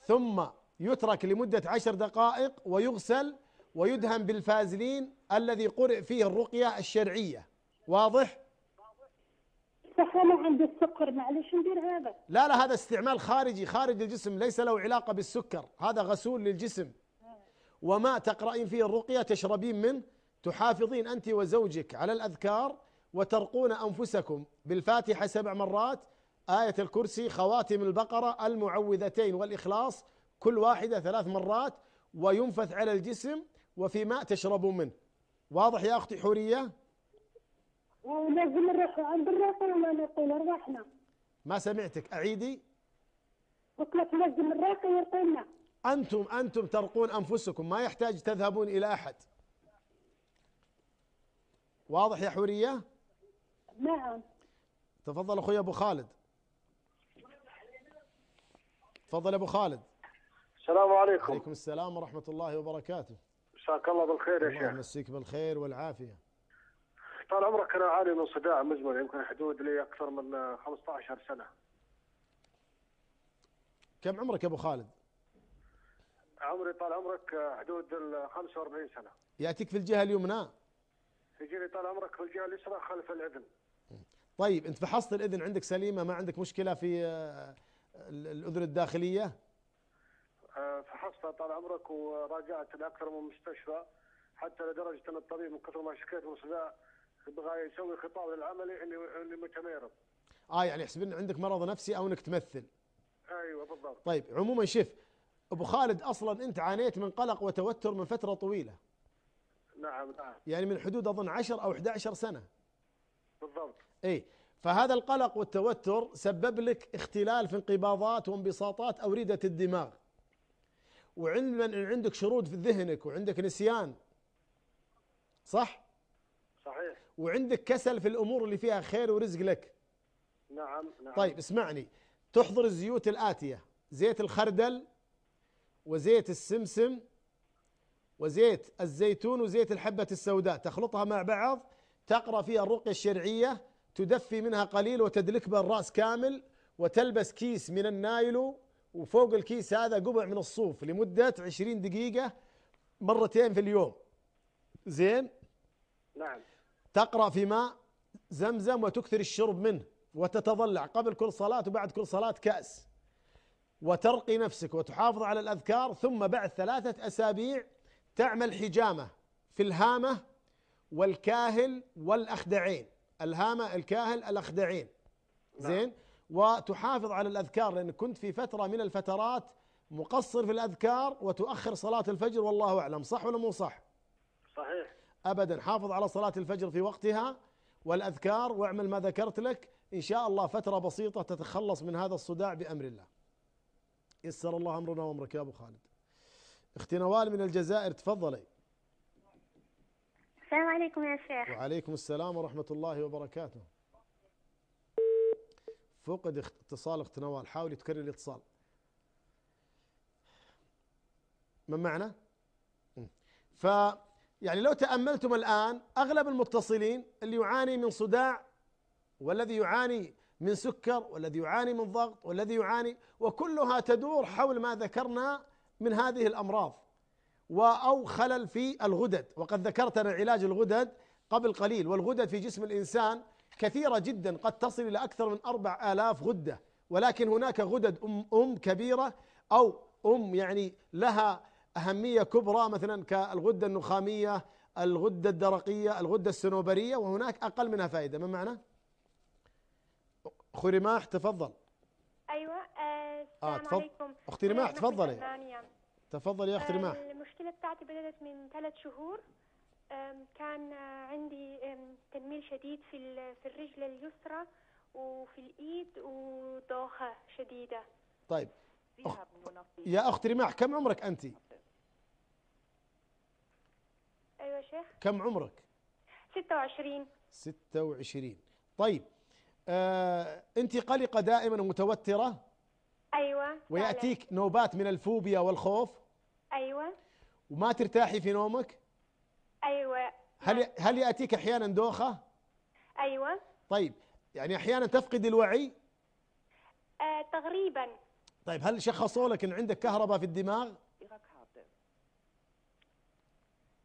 ثم يترك لمدة عشر دقائق ويغسل ويدهن بالفازلين الذي قرئ فيه الرقية الشرعية واضح؟ صح انا عندي السكر معلش ندير هذا لا لا هذا استعمال خارجي خارج الجسم ليس له علاقه بالسكر هذا غسول للجسم وماء تقرأين فيه الرقيه تشربين منه تحافظين انت وزوجك على الاذكار وترقون انفسكم بالفاتحه سبع مرات آية الكرسي خواتم البقرة المعوذتين والإخلاص كل واحدة ثلاث مرات وينفث على الجسم وفي ماء تشربون منه واضح يا أختي حورية ونزل الرقعة بالرقعة ولا نقول أرواحنا ما سمعتك أعيدي قلت لك لازم الراقي يرقينا أنتم أنتم ترقون أنفسكم ما يحتاج تذهبون إلى أحد واضح يا حورية نعم تفضل أخوي أبو خالد تفضل أبو خالد السلام عليكم وعليكم السلام ورحمة الله وبركاته مساك الله بالخير يا شيخ الله يمسيك بالخير والعافية طال عمرك انا اعاني من صداع مزمن يمكن حدود لي اكثر من 15 سنه. كم عمرك يا ابو خالد؟ عمري طال عمرك حدود ال 45 سنه. ياتيك في الجهه اليمنى؟ يجيني طال عمرك في الجهه اليسرى خلف الاذن. طيب انت فحصت الاذن عندك سليمه ما عندك مشكله في آه، الاذن الداخليه؟ آه، فحصتها طال عمرك وراجعت لاكثر من مستشفى حتى لدرجه ان الطبيب من كثر ما شكيت من صداع بغى يسوي خطاب للعملي اللي اللي متميرض اه يعني يحسب ان عندك مرض نفسي او انك تمثل ايوه بالضبط طيب عموما شف ابو خالد اصلا انت عانيت من قلق وتوتر من فتره طويله نعم نعم يعني من حدود اظن 10 او 11 سنه بالضبط اي فهذا القلق والتوتر سبب لك اختلال في انقباضات وانبساطات اورده الدماغ وعندما عندك شرود في ذهنك وعندك نسيان صح وعندك كسل في الأمور اللي فيها خير ورزق لك نعم نعم طيب اسمعني تحضر الزيوت الآتية زيت الخردل وزيت السمسم وزيت الزيتون وزيت الحبة السوداء تخلطها مع بعض تقرأ فيها الرقية الشرعية تدفي منها قليل وتدلك بالرأس كامل وتلبس كيس من النايلو وفوق الكيس هذا قبع من الصوف لمدة عشرين دقيقة مرتين في اليوم زين نعم تقرأ في ماء زمزم وتكثر الشرب منه وتتضلع قبل كل صلاة وبعد كل صلاة كأس وترقي نفسك وتحافظ على الأذكار ثم بعد ثلاثة أسابيع تعمل حجامة في الهامة والكاهل والأخدعين الهامة الكاهل الأخدعين نعم. زين وتحافظ على الأذكار لأن كنت في فترة من الفترات مقصر في الأذكار وتؤخر صلاة الفجر والله أعلم صح ولا مو صح صحيح ابدا حافظ على صلاه الفجر في وقتها والاذكار واعمل ما ذكرت لك ان شاء الله فتره بسيطه تتخلص من هذا الصداع بامر الله. يسر الله امرنا وامرك يا ابو خالد. اختي نوال من الجزائر تفضلي. السلام عليكم يا شيخ. وعليكم السلام ورحمه الله وبركاته. فقد اتصال اخت نوال حاولي تكرر الاتصال. من معنا؟ ف يعني لو تأملتم الآن أغلب المتصلين اللي يعاني من صداع والذي يعاني من سكر والذي يعاني من ضغط والذي يعاني وكلها تدور حول ما ذكرنا من هذه الأمراض أو خلل في الغدد وقد ذكرت أنا علاج الغدد قبل قليل والغدد في جسم الإنسان كثيرة جدا قد تصل إلى أكثر من أربع آلاف غدة ولكن هناك غدد أم, أم كبيرة أو أم يعني لها أهمية كبرى مثلا كالغدة النخامية الغدة الدرقية الغدة السنوبرية وهناك أقل منها فائدة ما معنى؟ أخي رماح تفضل أيوة آه, آه، السلام آه تفضل. عليكم أختي رماح آه، تفضلي تفضل يا أختي آه رماح المشكلة بتاعتي بدأت من ثلاث شهور كان عندي تنميل شديد في في الرجل اليسرى وفي الإيد ودوخة شديدة طيب أخ... يا أختي رماح كم عمرك أنت؟ أيوة شيخ كم عمرك 26 26 طيب آه أنت قلقة دائما ومتوترة أيوة ويأتيك فعلا. نوبات من الفوبيا والخوف أيوة وما ترتاحي في نومك أيوة هل هل يأتيك أحيانا دوخة أيوة طيب يعني أحيانا تفقد الوعي آه تقريبا طيب هل شخصوا لك أن عندك كهرباء في الدماغ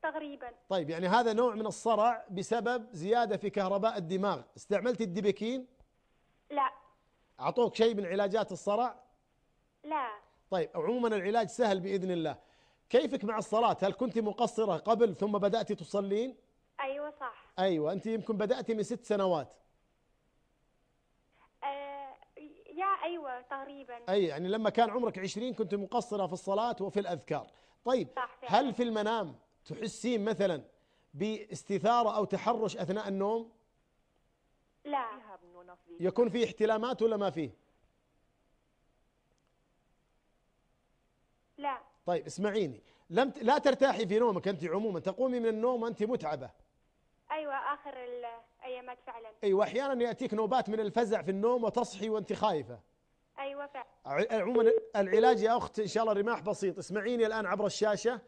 تقريبا طيب يعني هذا نوع من الصرع بسبب زيادة في كهرباء الدماغ استعملت الدبكين؟ لا أعطوك شيء من علاجات الصرع؟ لا طيب عموما العلاج سهل بإذن الله كيفك مع الصلاة هل كنت مقصرة قبل ثم بدأت تصلين؟ أيوة صح أيوة أنت يمكن بدأت من ست سنوات آه، يا أيوة تقريبا أي يعني لما كان عمرك عشرين كنت مقصرة في الصلاة وفي الأذكار طيب صح هل في المنام تحسين مثلا باستثارة أو تحرش أثناء النوم لا يكون في احتلامات ولا ما فيه لا طيب اسمعيني لم ت... لا ترتاحي في نومك أنت عموما تقومي من النوم أنت متعبة أيوة آخر الأيامات فعلا أيوة أحيانا يأتيك نوبات من الفزع في النوم وتصحي وأنت خايفة أيوة فعلا عموما العلاج يا أخت إن شاء الله رماح بسيط اسمعيني الآن عبر الشاشة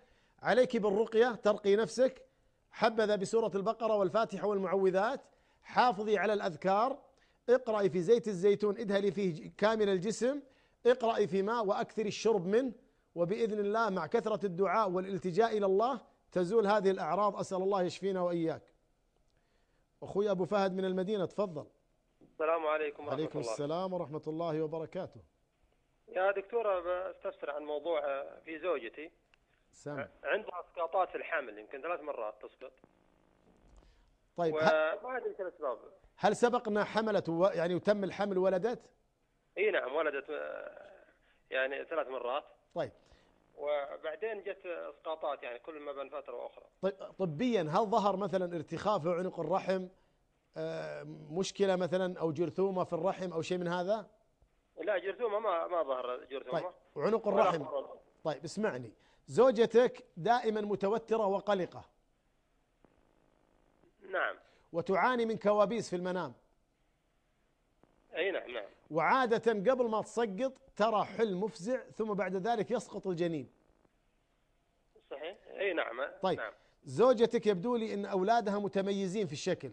عليك بالرقية ترقي نفسك حبذا بسورة البقرة والفاتحة والمعوذات حافظي على الأذكار اقرأي في زيت الزيتون ادهلي فيه كامل الجسم اقرأي في ماء وأكثري الشرب منه وبإذن الله مع كثرة الدعاء والالتجاء إلى الله تزول هذه الأعراض أسأل الله يشفينا وإياك أخوي أبو فهد من المدينة تفضل السلام عليكم ورحمة عليكم الله السلام ورحمة الله وبركاته يا دكتورة بستفسر عن موضوع آه، في زوجتي سم. عندها اسقاطات في الحمل يمكن ثلاث مرات تسقط طيب وما ادري ايش الاسباب هل سبق انها حملت و... يعني وتم الحمل ولدت؟ اي نعم ولدت آه، يعني ثلاث مرات طيب وبعدين جت اسقاطات يعني كل ما بين فتره واخرى طيب طبيا هل ظهر مثلا ارتخاء في عنق الرحم آه، مشكله مثلا او جرثومه في الرحم او شيء من هذا؟ لا جرثومه ما ما ظهر جرثومه طيب وعنق الرحم طيب اسمعني زوجتك دائما متوترة وقلقة نعم وتعاني من كوابيس في المنام اي نعم نعم وعادة قبل ما تسقط ترى حلم مفزع ثم بعد ذلك يسقط الجنين صحيح اي نعم, نعم. طيب نعم. زوجتك يبدو لي ان اولادها متميزين في الشكل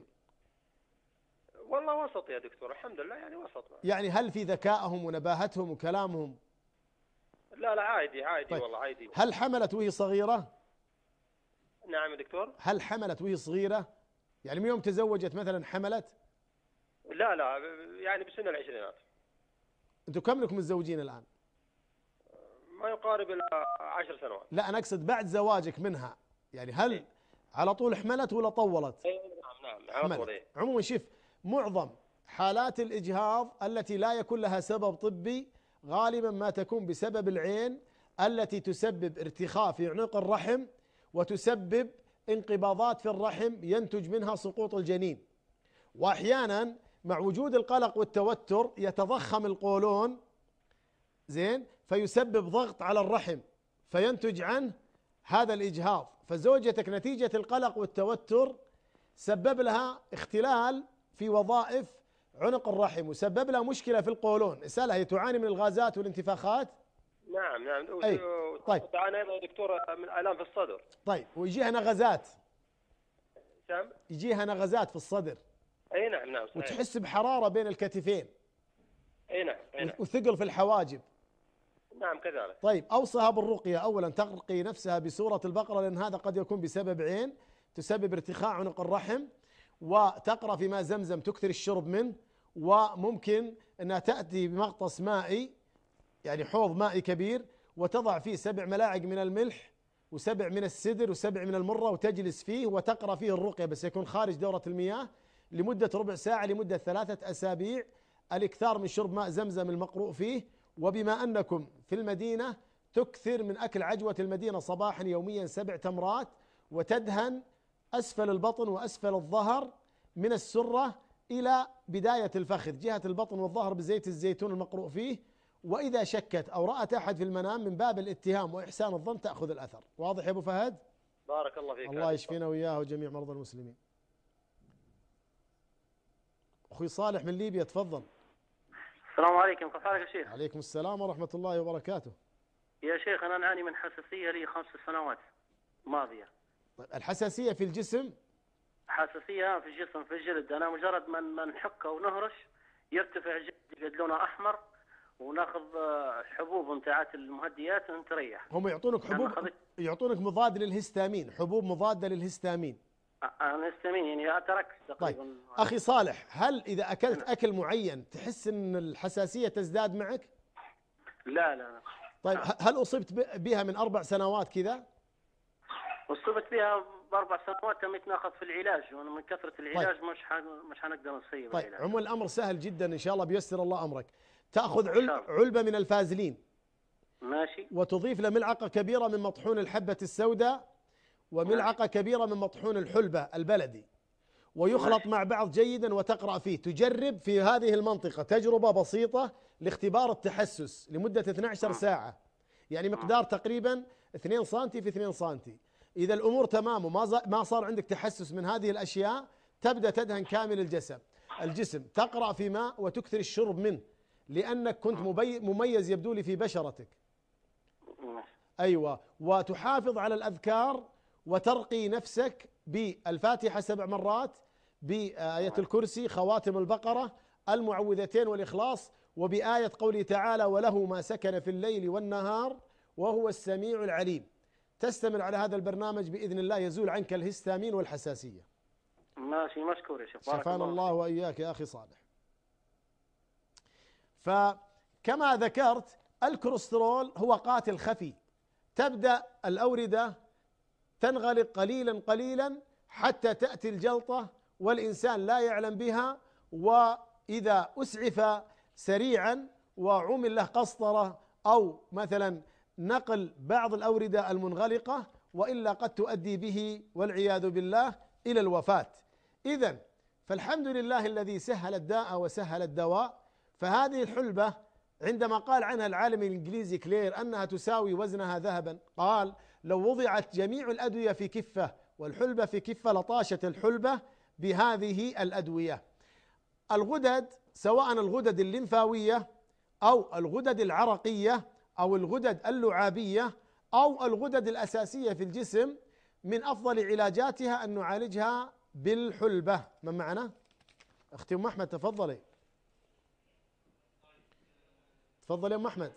والله وسط يا دكتور الحمد لله يعني وسط يعني هل في ذكائهم ونباهتهم وكلامهم لا لا عادي عادي طيب. والله عادي هل حملت وهي صغيرة؟ نعم يا دكتور هل حملت وهي صغيرة؟ يعني من يوم تزوجت مثلا حملت؟ لا لا يعني بسن العشرينات انتم كم لكم متزوجين الآن؟ ما يقارب ال 10 سنوات لا أنا أقصد بعد زواجك منها يعني هل إيه؟ على طول حملت ولا طولت؟ إيه نعم نعم على طول إيه؟ عموما شوف معظم حالات الإجهاض التي لا يكون لها سبب طبي غالبا ما تكون بسبب العين التي تسبب ارتخاء في عنق الرحم وتسبب انقباضات في الرحم ينتج منها سقوط الجنين واحيانا مع وجود القلق والتوتر يتضخم القولون زين فيسبب ضغط على الرحم فينتج عنه هذا الاجهاض فزوجتك نتيجه القلق والتوتر سبب لها اختلال في وظائف عنق الرحم وسبب لها مشكلة في القولون إسألها هي تعاني من الغازات والانتفاخات نعم نعم أي. طيب تعاني أيضا دكتورة من آلام في الصدر طيب ويجيها نغزات سام يجيها نغزات في الصدر أي نعم نعم صحيح. وتحس بحرارة بين الكتفين أي نعم. أي نعم وثقل في الحواجب نعم كذلك طيب أوصها بالرقية أولا ترقي نفسها بسورة البقرة لأن هذا قد يكون بسبب عين تسبب ارتخاء عنق الرحم وتقرأ في ماء زمزم تكثر الشرب منه وممكن أنها تأتي بمغطس مائي يعني حوض مائي كبير وتضع فيه سبع ملاعق من الملح وسبع من السدر وسبع من المرة وتجلس فيه وتقرأ فيه الرقية بس يكون خارج دورة المياه لمدة ربع ساعة لمدة ثلاثة أسابيع الاكثار من شرب ماء زمزم المقروء فيه وبما أنكم في المدينة تكثر من أكل عجوة المدينة صباحا يوميا سبع تمرات وتدهن أسفل البطن وأسفل الظهر من السرة إلى بداية الفخذ جهة البطن والظهر بزيت الزيتون المقروء فيه وإذا شكت أو رأت أحد في المنام من باب الاتهام وإحسان الظن تأخذ الأثر واضح يا أبو فهد؟ بارك الله فيك الله يشفينا وإياه وجميع مرضى المسلمين أخوي صالح من ليبيا تفضل السلام عليكم كيف حالك يا شيخ؟ عليكم السلام ورحمة الله وبركاته يا شيخ أنا أعاني من حساسية لي خمس سنوات ماضية طيب الحساسية في الجسم؟ حساسيه في الجسم في الجلد انا مجرد ما ما نحكه ونهرش يرتفع الجلد لونه احمر وناخذ آه، حبوب متاعات المهديات ونتريح هم يعطونك حبوب يعطونك مضاد للهستامين حبوب مضاده للهستامين آه، آه، الهستامين يعني اترك طيب. تقريبا طيب. اخي صالح هل اذا اكلت نعم. اكل معين تحس ان الحساسيه تزداد معك لا لا, لا. طيب هل اصبت بها من اربع سنوات كذا اصبت بها باربع سنوات تم يتناقض في العلاج وانا من كثره طيب. العلاج طيب. مش مش حنقدر نصيب طيب العلاج. عموما الامر سهل جدا ان شاء الله بيسر الله امرك تاخذ علب علبه من الفازلين ماشي وتضيف له ملعقه كبيره من مطحون الحبه السوداء وملعقه ماشي. كبيره من مطحون الحلبه البلدي ويخلط ماشي. مع بعض جيدا وتقرا فيه تجرب في هذه المنطقه تجربه بسيطه لاختبار التحسس لمده 12 نعم. ساعه يعني مقدار نعم. تقريبا 2 سم في 2 سم إذا الأمور تمام وما ما صار عندك تحسس من هذه الأشياء تبدأ تدهن كامل الجسم الجسم تقرأ في ماء وتكثر الشرب منه لأنك كنت مميز يبدو لي في بشرتك أيوة وتحافظ على الأذكار وترقي نفسك بالفاتحة سبع مرات بآية الكرسي خواتم البقرة المعوذتين والإخلاص وبآية قوله تعالى وله ما سكن في الليل والنهار وهو السميع العليم تستمر على هذا البرنامج باذن الله يزول عنك الهستامين والحساسيه. ماشي مشكور يا شيخ شفانا الله واياك يا اخي صالح. فكما ذكرت الكوليسترول هو قاتل خفي تبدا الاورده تنغلق قليلا قليلا حتى تاتي الجلطه والانسان لا يعلم بها واذا اسعف سريعا وعمل له قسطره او مثلا نقل بعض الأوردة المنغلقة وإلا قد تؤدي به والعياذ بالله إلى الوفاة إذا فالحمد لله الذي سهل الداء وسهل الدواء فهذه الحلبة عندما قال عنها العالم الإنجليزي كلير أنها تساوي وزنها ذهبا قال لو وضعت جميع الأدوية في كفة والحلبة في كفة لطاشت الحلبة بهذه الأدوية الغدد سواء الغدد الليمفاوية أو الغدد العرقية أو الغدد اللعابية أو الغدد الأساسية في الجسم من أفضل علاجاتها أن نعالجها بالحلبة ما معنا؟ أختي أم أحمد تفضلي تفضلي يا أم أحمد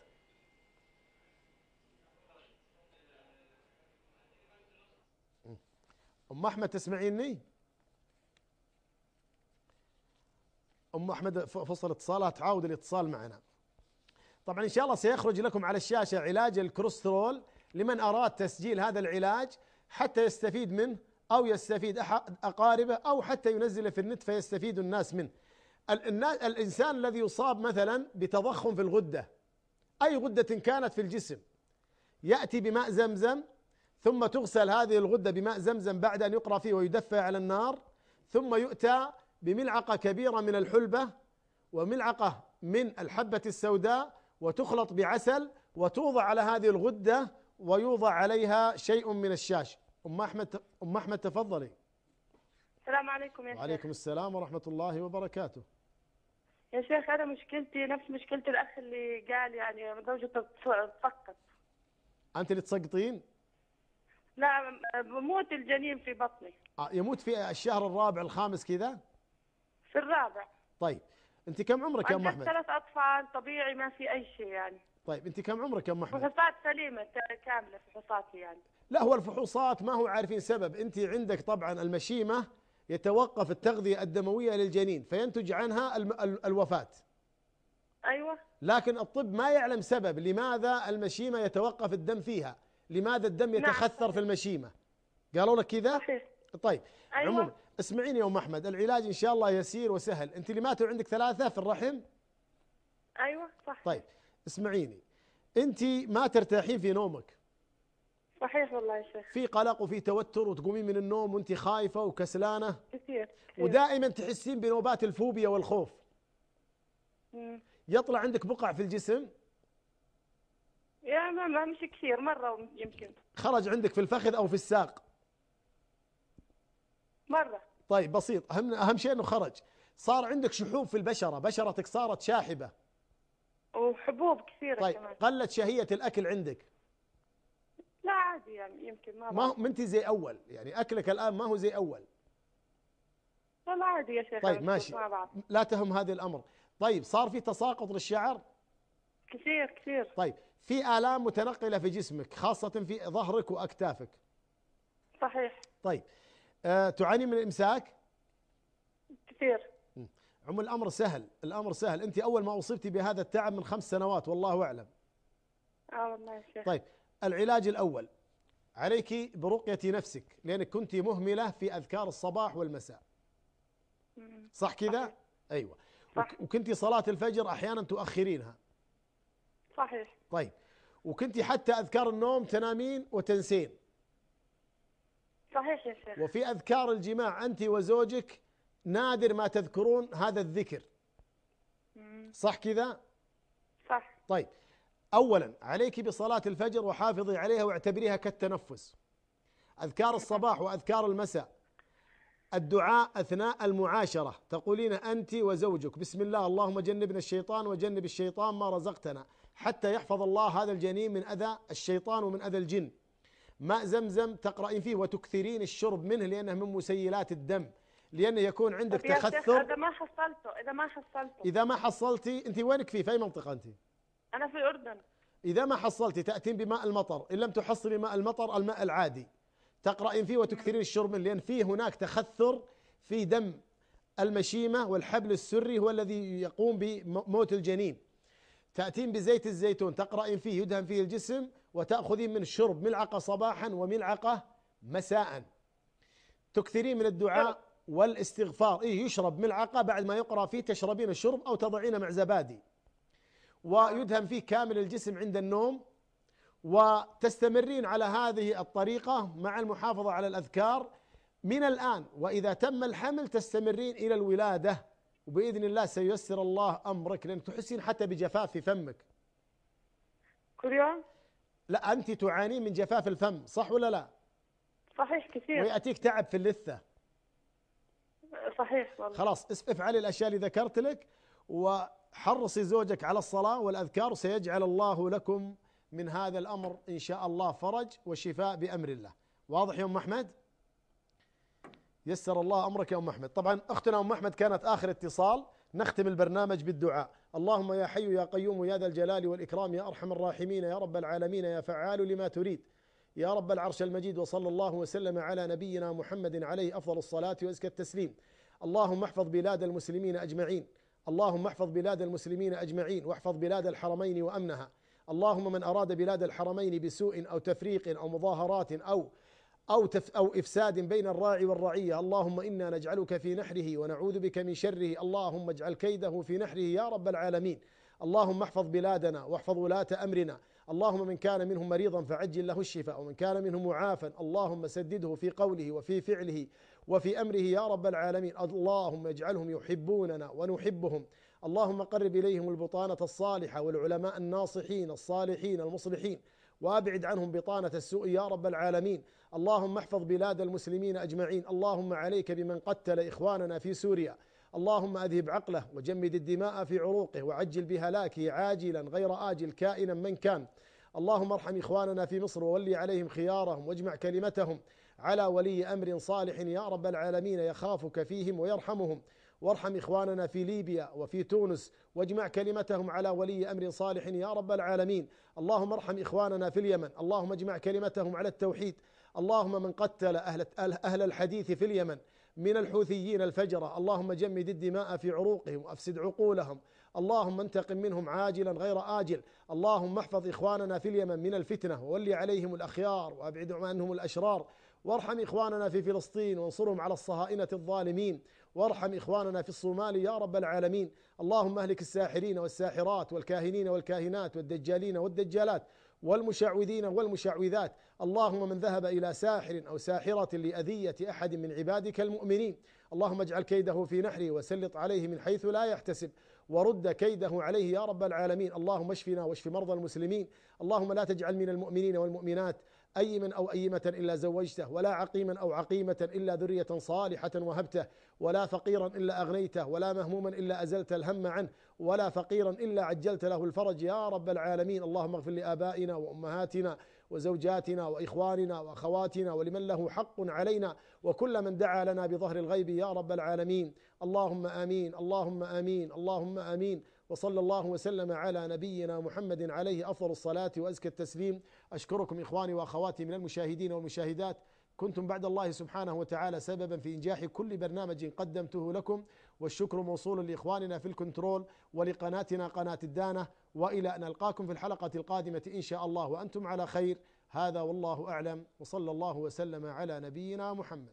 أم أحمد تسمعيني؟ أم أحمد فصل اتصالها تعاود الاتصال معنا طبعا ان شاء الله سيخرج لكم على الشاشه علاج الكوليسترول لمن اراد تسجيل هذا العلاج حتى يستفيد منه او يستفيد احد اقاربه او حتى ينزله في النت فيستفيد الناس منه. الانسان الذي يصاب مثلا بتضخم في الغده اي غده كانت في الجسم ياتي بماء زمزم ثم تغسل هذه الغده بماء زمزم بعد ان يقرا فيه ويدفى على النار ثم يؤتى بملعقه كبيره من الحلبه وملعقه من الحبه السوداء وتخلط بعسل وتوضع على هذه الغدة ويوضع عليها شيء من الشاش أم أحمد أم أحمد تفضلي السلام عليكم يا شيخ وعليكم السلام ورحمة الله وبركاته يا شيخ أنا مشكلتي نفس مشكلة الأخ اللي قال يعني زوجته تسقط أنت اللي تسقطين؟ لا بموت الجنين في بطني آه يموت في الشهر الرابع الخامس كذا؟ في الرابع طيب انت كم عمرك يا ام احمد؟ ثلاث اطفال طبيعي ما في اي شيء يعني طيب انت كم عمرك يا ام احمد؟ فحوصات سليمه كامله فحوصاتي يعني لا هو الفحوصات ما هو عارفين سبب انت عندك طبعا المشيمه يتوقف التغذيه الدمويه للجنين فينتج عنها الوفاه ايوه لكن الطب ما يعلم سبب لماذا المشيمه يتوقف الدم فيها لماذا الدم نعم. يتخثر نعم. في المشيمه قالوا لك كذا صحيح. طيب أيوة. عموما اسمعيني يا ام احمد العلاج ان شاء الله يسير وسهل انت اللي ماتوا عندك ثلاثه في الرحم ايوه صح طيب اسمعيني انت ما ترتاحين في نومك صحيح والله يا شيخ في قلق وفي توتر وتقومين من النوم وانت خايفه وكسلانه كثير, كثير. ودائما تحسين بنوبات الفوبيا والخوف يطلع عندك بقع في الجسم يا ما مش كثير مره يمكن خرج عندك في الفخذ او في الساق مرة طيب بسيط أهم, أهم شيء أنه خرج صار عندك شحوب في البشرة بشرتك صارت شاحبة وحبوب كثيرة طيب كمان. قلت شهية الأكل عندك لا عادي يعني يمكن ما ما ما انت زي اول يعني اكلك الان ما هو زي اول لا عادي يا شيخ طيب ماشي ما لا تهم هذا الامر طيب صار في تساقط للشعر كثير كثير طيب في الام متنقله في جسمك خاصه في ظهرك واكتافك صحيح طيب آه، تعاني من الامساك كثير عم الامر سهل الامر سهل انت اول ما اصبتي بهذا التعب من خمس سنوات والله اعلم اه والله يا شيخ طيب العلاج الاول عليك برقيه نفسك لانك كنت مهمله في اذكار الصباح والمساء صح كذا ايوه صح. صلاه الفجر احيانا تؤخرينها صحيح طيب وكنت حتى اذكار النوم تنامين وتنسين صحيح يا شيخ وفي أذكار الجماع أنت وزوجك نادر ما تذكرون هذا الذكر صح كذا؟ صح طيب أولا عليك بصلاة الفجر وحافظي عليها واعتبريها كالتنفس أذكار الصباح وأذكار المساء الدعاء أثناء المعاشرة تقولين أنت وزوجك بسم الله اللهم جنبنا الشيطان وجنب الشيطان ما رزقتنا حتى يحفظ الله هذا الجنين من أذى الشيطان ومن أذى الجن ماء زمزم تقرأين فيه وتكثرين الشرب منه لأنه من مسيلات الدم لأنه يكون عندك تخثر إذا ما حصلته إذا ما حصلته إذا ما حصلتي أنت وينك فيه في أي منطقة أنت؟ أنا في الأردن إذا ما حصلتي تأتين بماء المطر إن لم تحصلي ماء المطر الماء العادي تقرأين فيه وتكثرين نعم. الشرب منه لأن فيه هناك تخثر في دم المشيمة والحبل السري هو الذي يقوم بموت الجنين تأتين بزيت الزيتون تقرأين فيه يدهن فيه الجسم وتأخذين من الشرب ملعقة صباحا وملعقة مساء تكثرين من الدعاء والاستغفار إيه يشرب ملعقة بعد ما يقرأ فيه تشربين الشرب أو تضعينه مع زبادي ويدهن فيه كامل الجسم عند النوم وتستمرين على هذه الطريقة مع المحافظة على الأذكار من الآن وإذا تم الحمل تستمرين إلى الولادة وبإذن الله سيسر الله أمرك لأنك تحسين حتى بجفاف في فمك كل يوم لا أنت تعانين من جفاف الفم صح ولا لا صحيح كثير ويأتيك تعب في اللثة صحيح والله خلاص افعلي الأشياء اللي ذكرت لك وحرصي زوجك على الصلاة والأذكار وسيجعل الله لكم من هذا الأمر إن شاء الله فرج وشفاء بأمر الله واضح يا أم أحمد يسر الله أمرك يا أم أحمد طبعا أختنا أم أحمد كانت آخر اتصال نختم البرنامج بالدعاء اللهم يا حي يا قيوم يا ذا الجلال والإكرام يا أرحم الراحمين يا رب العالمين يا فعال لما تريد يا رب العرش المجيد وصلى الله وسلم على نبينا محمد عليه أفضل الصلاة وأزكى التسليم اللهم احفظ بلاد المسلمين أجمعين اللهم احفظ بلاد المسلمين أجمعين واحفظ بلاد الحرمين وأمنها اللهم من أراد بلاد الحرمين بسوء أو تفريق أو مظاهرات أو أو, تف أو إفساد بين الراعي والرعية اللهم إنا نجعلك في نحره ونعوذ بك من شره اللهم اجعل كيده في نحره يا رب العالمين اللهم احفظ بلادنا واحفظ ولاة أمرنا اللهم من كان منهم مريضا فعجل له الشفاء ومن كان منهم معافا اللهم سدده في قوله وفي فعله وفي امره يا رب العالمين اللهم اجعلهم يحبوننا ونحبهم اللهم قرب اليهم البطانه الصالحه والعلماء الناصحين الصالحين المصلحين وابعد عنهم بطانه السوء يا رب العالمين اللهم احفظ بلاد المسلمين اجمعين اللهم عليك بمن قتل اخواننا في سوريا اللهم اذهب عقله وجمد الدماء في عروقه وعجل بهلاكه عاجلا غير اجل كائنا من كان اللهم ارحم اخواننا في مصر وولي عليهم خيارهم واجمع كلمتهم على ولي امر صالح يا رب العالمين يخافك فيهم ويرحمهم وارحم اخواننا في ليبيا وفي تونس واجمع كلمتهم على ولي امر صالح يا رب العالمين، اللهم ارحم اخواننا في اليمن، اللهم اجمع كلمتهم على التوحيد، اللهم من قتل أهل, أهل الحديث في اليمن من الحوثيين الفجرة اللهم جمد الدماء في عروقهم وأفسد عقولهم اللهم انتقم منهم عاجلا غير آجل اللهم احفظ إخواننا في اليمن من الفتنة وولي عليهم الأخيار وأبعد عنهم الأشرار وارحم إخواننا في فلسطين وانصرهم على الصهاينة الظالمين وارحم إخواننا في الصومال يا رب العالمين اللهم أهلك الساحرين والساحرات والكاهنين والكاهنات والدجالين والدجالات والمشعوذين والمشعوذات اللهم من ذهب الى ساحر او ساحره لاذيه احد من عبادك المؤمنين اللهم اجعل كيده في نحره وسلط عليه من حيث لا يحتسب ورد كيده عليه يا رب العالمين اللهم اشفنا واشف مرضى المسلمين اللهم لا تجعل من المؤمنين والمؤمنات أيما أو أيمة إلا زوجته ولا عقيما أو عقيمة إلا ذرية صالحة وهبته ولا فقيرا إلا أغنيته ولا مهموما إلا أزلت الهم عنه ولا فقيرا الا عجلت له الفرج يا رب العالمين اللهم اغفر لابائنا وامهاتنا وزوجاتنا واخواننا واخواتنا ولمن له حق علينا وكل من دعا لنا بظهر الغيب يا رب العالمين اللهم امين اللهم امين اللهم امين وصلى الله وسلم على نبينا محمد عليه افضل الصلاه وازكى التسليم اشكركم اخواني واخواتي من المشاهدين والمشاهدات كنتم بعد الله سبحانه وتعالى سببا في إنجاح كل برنامج قدمته لكم والشكر موصول لإخواننا في الكنترول ولقناتنا قناة الدانة وإلى أن نلقاكم في الحلقة القادمة إن شاء الله وأنتم على خير هذا والله أعلم وصلى الله وسلم على نبينا محمد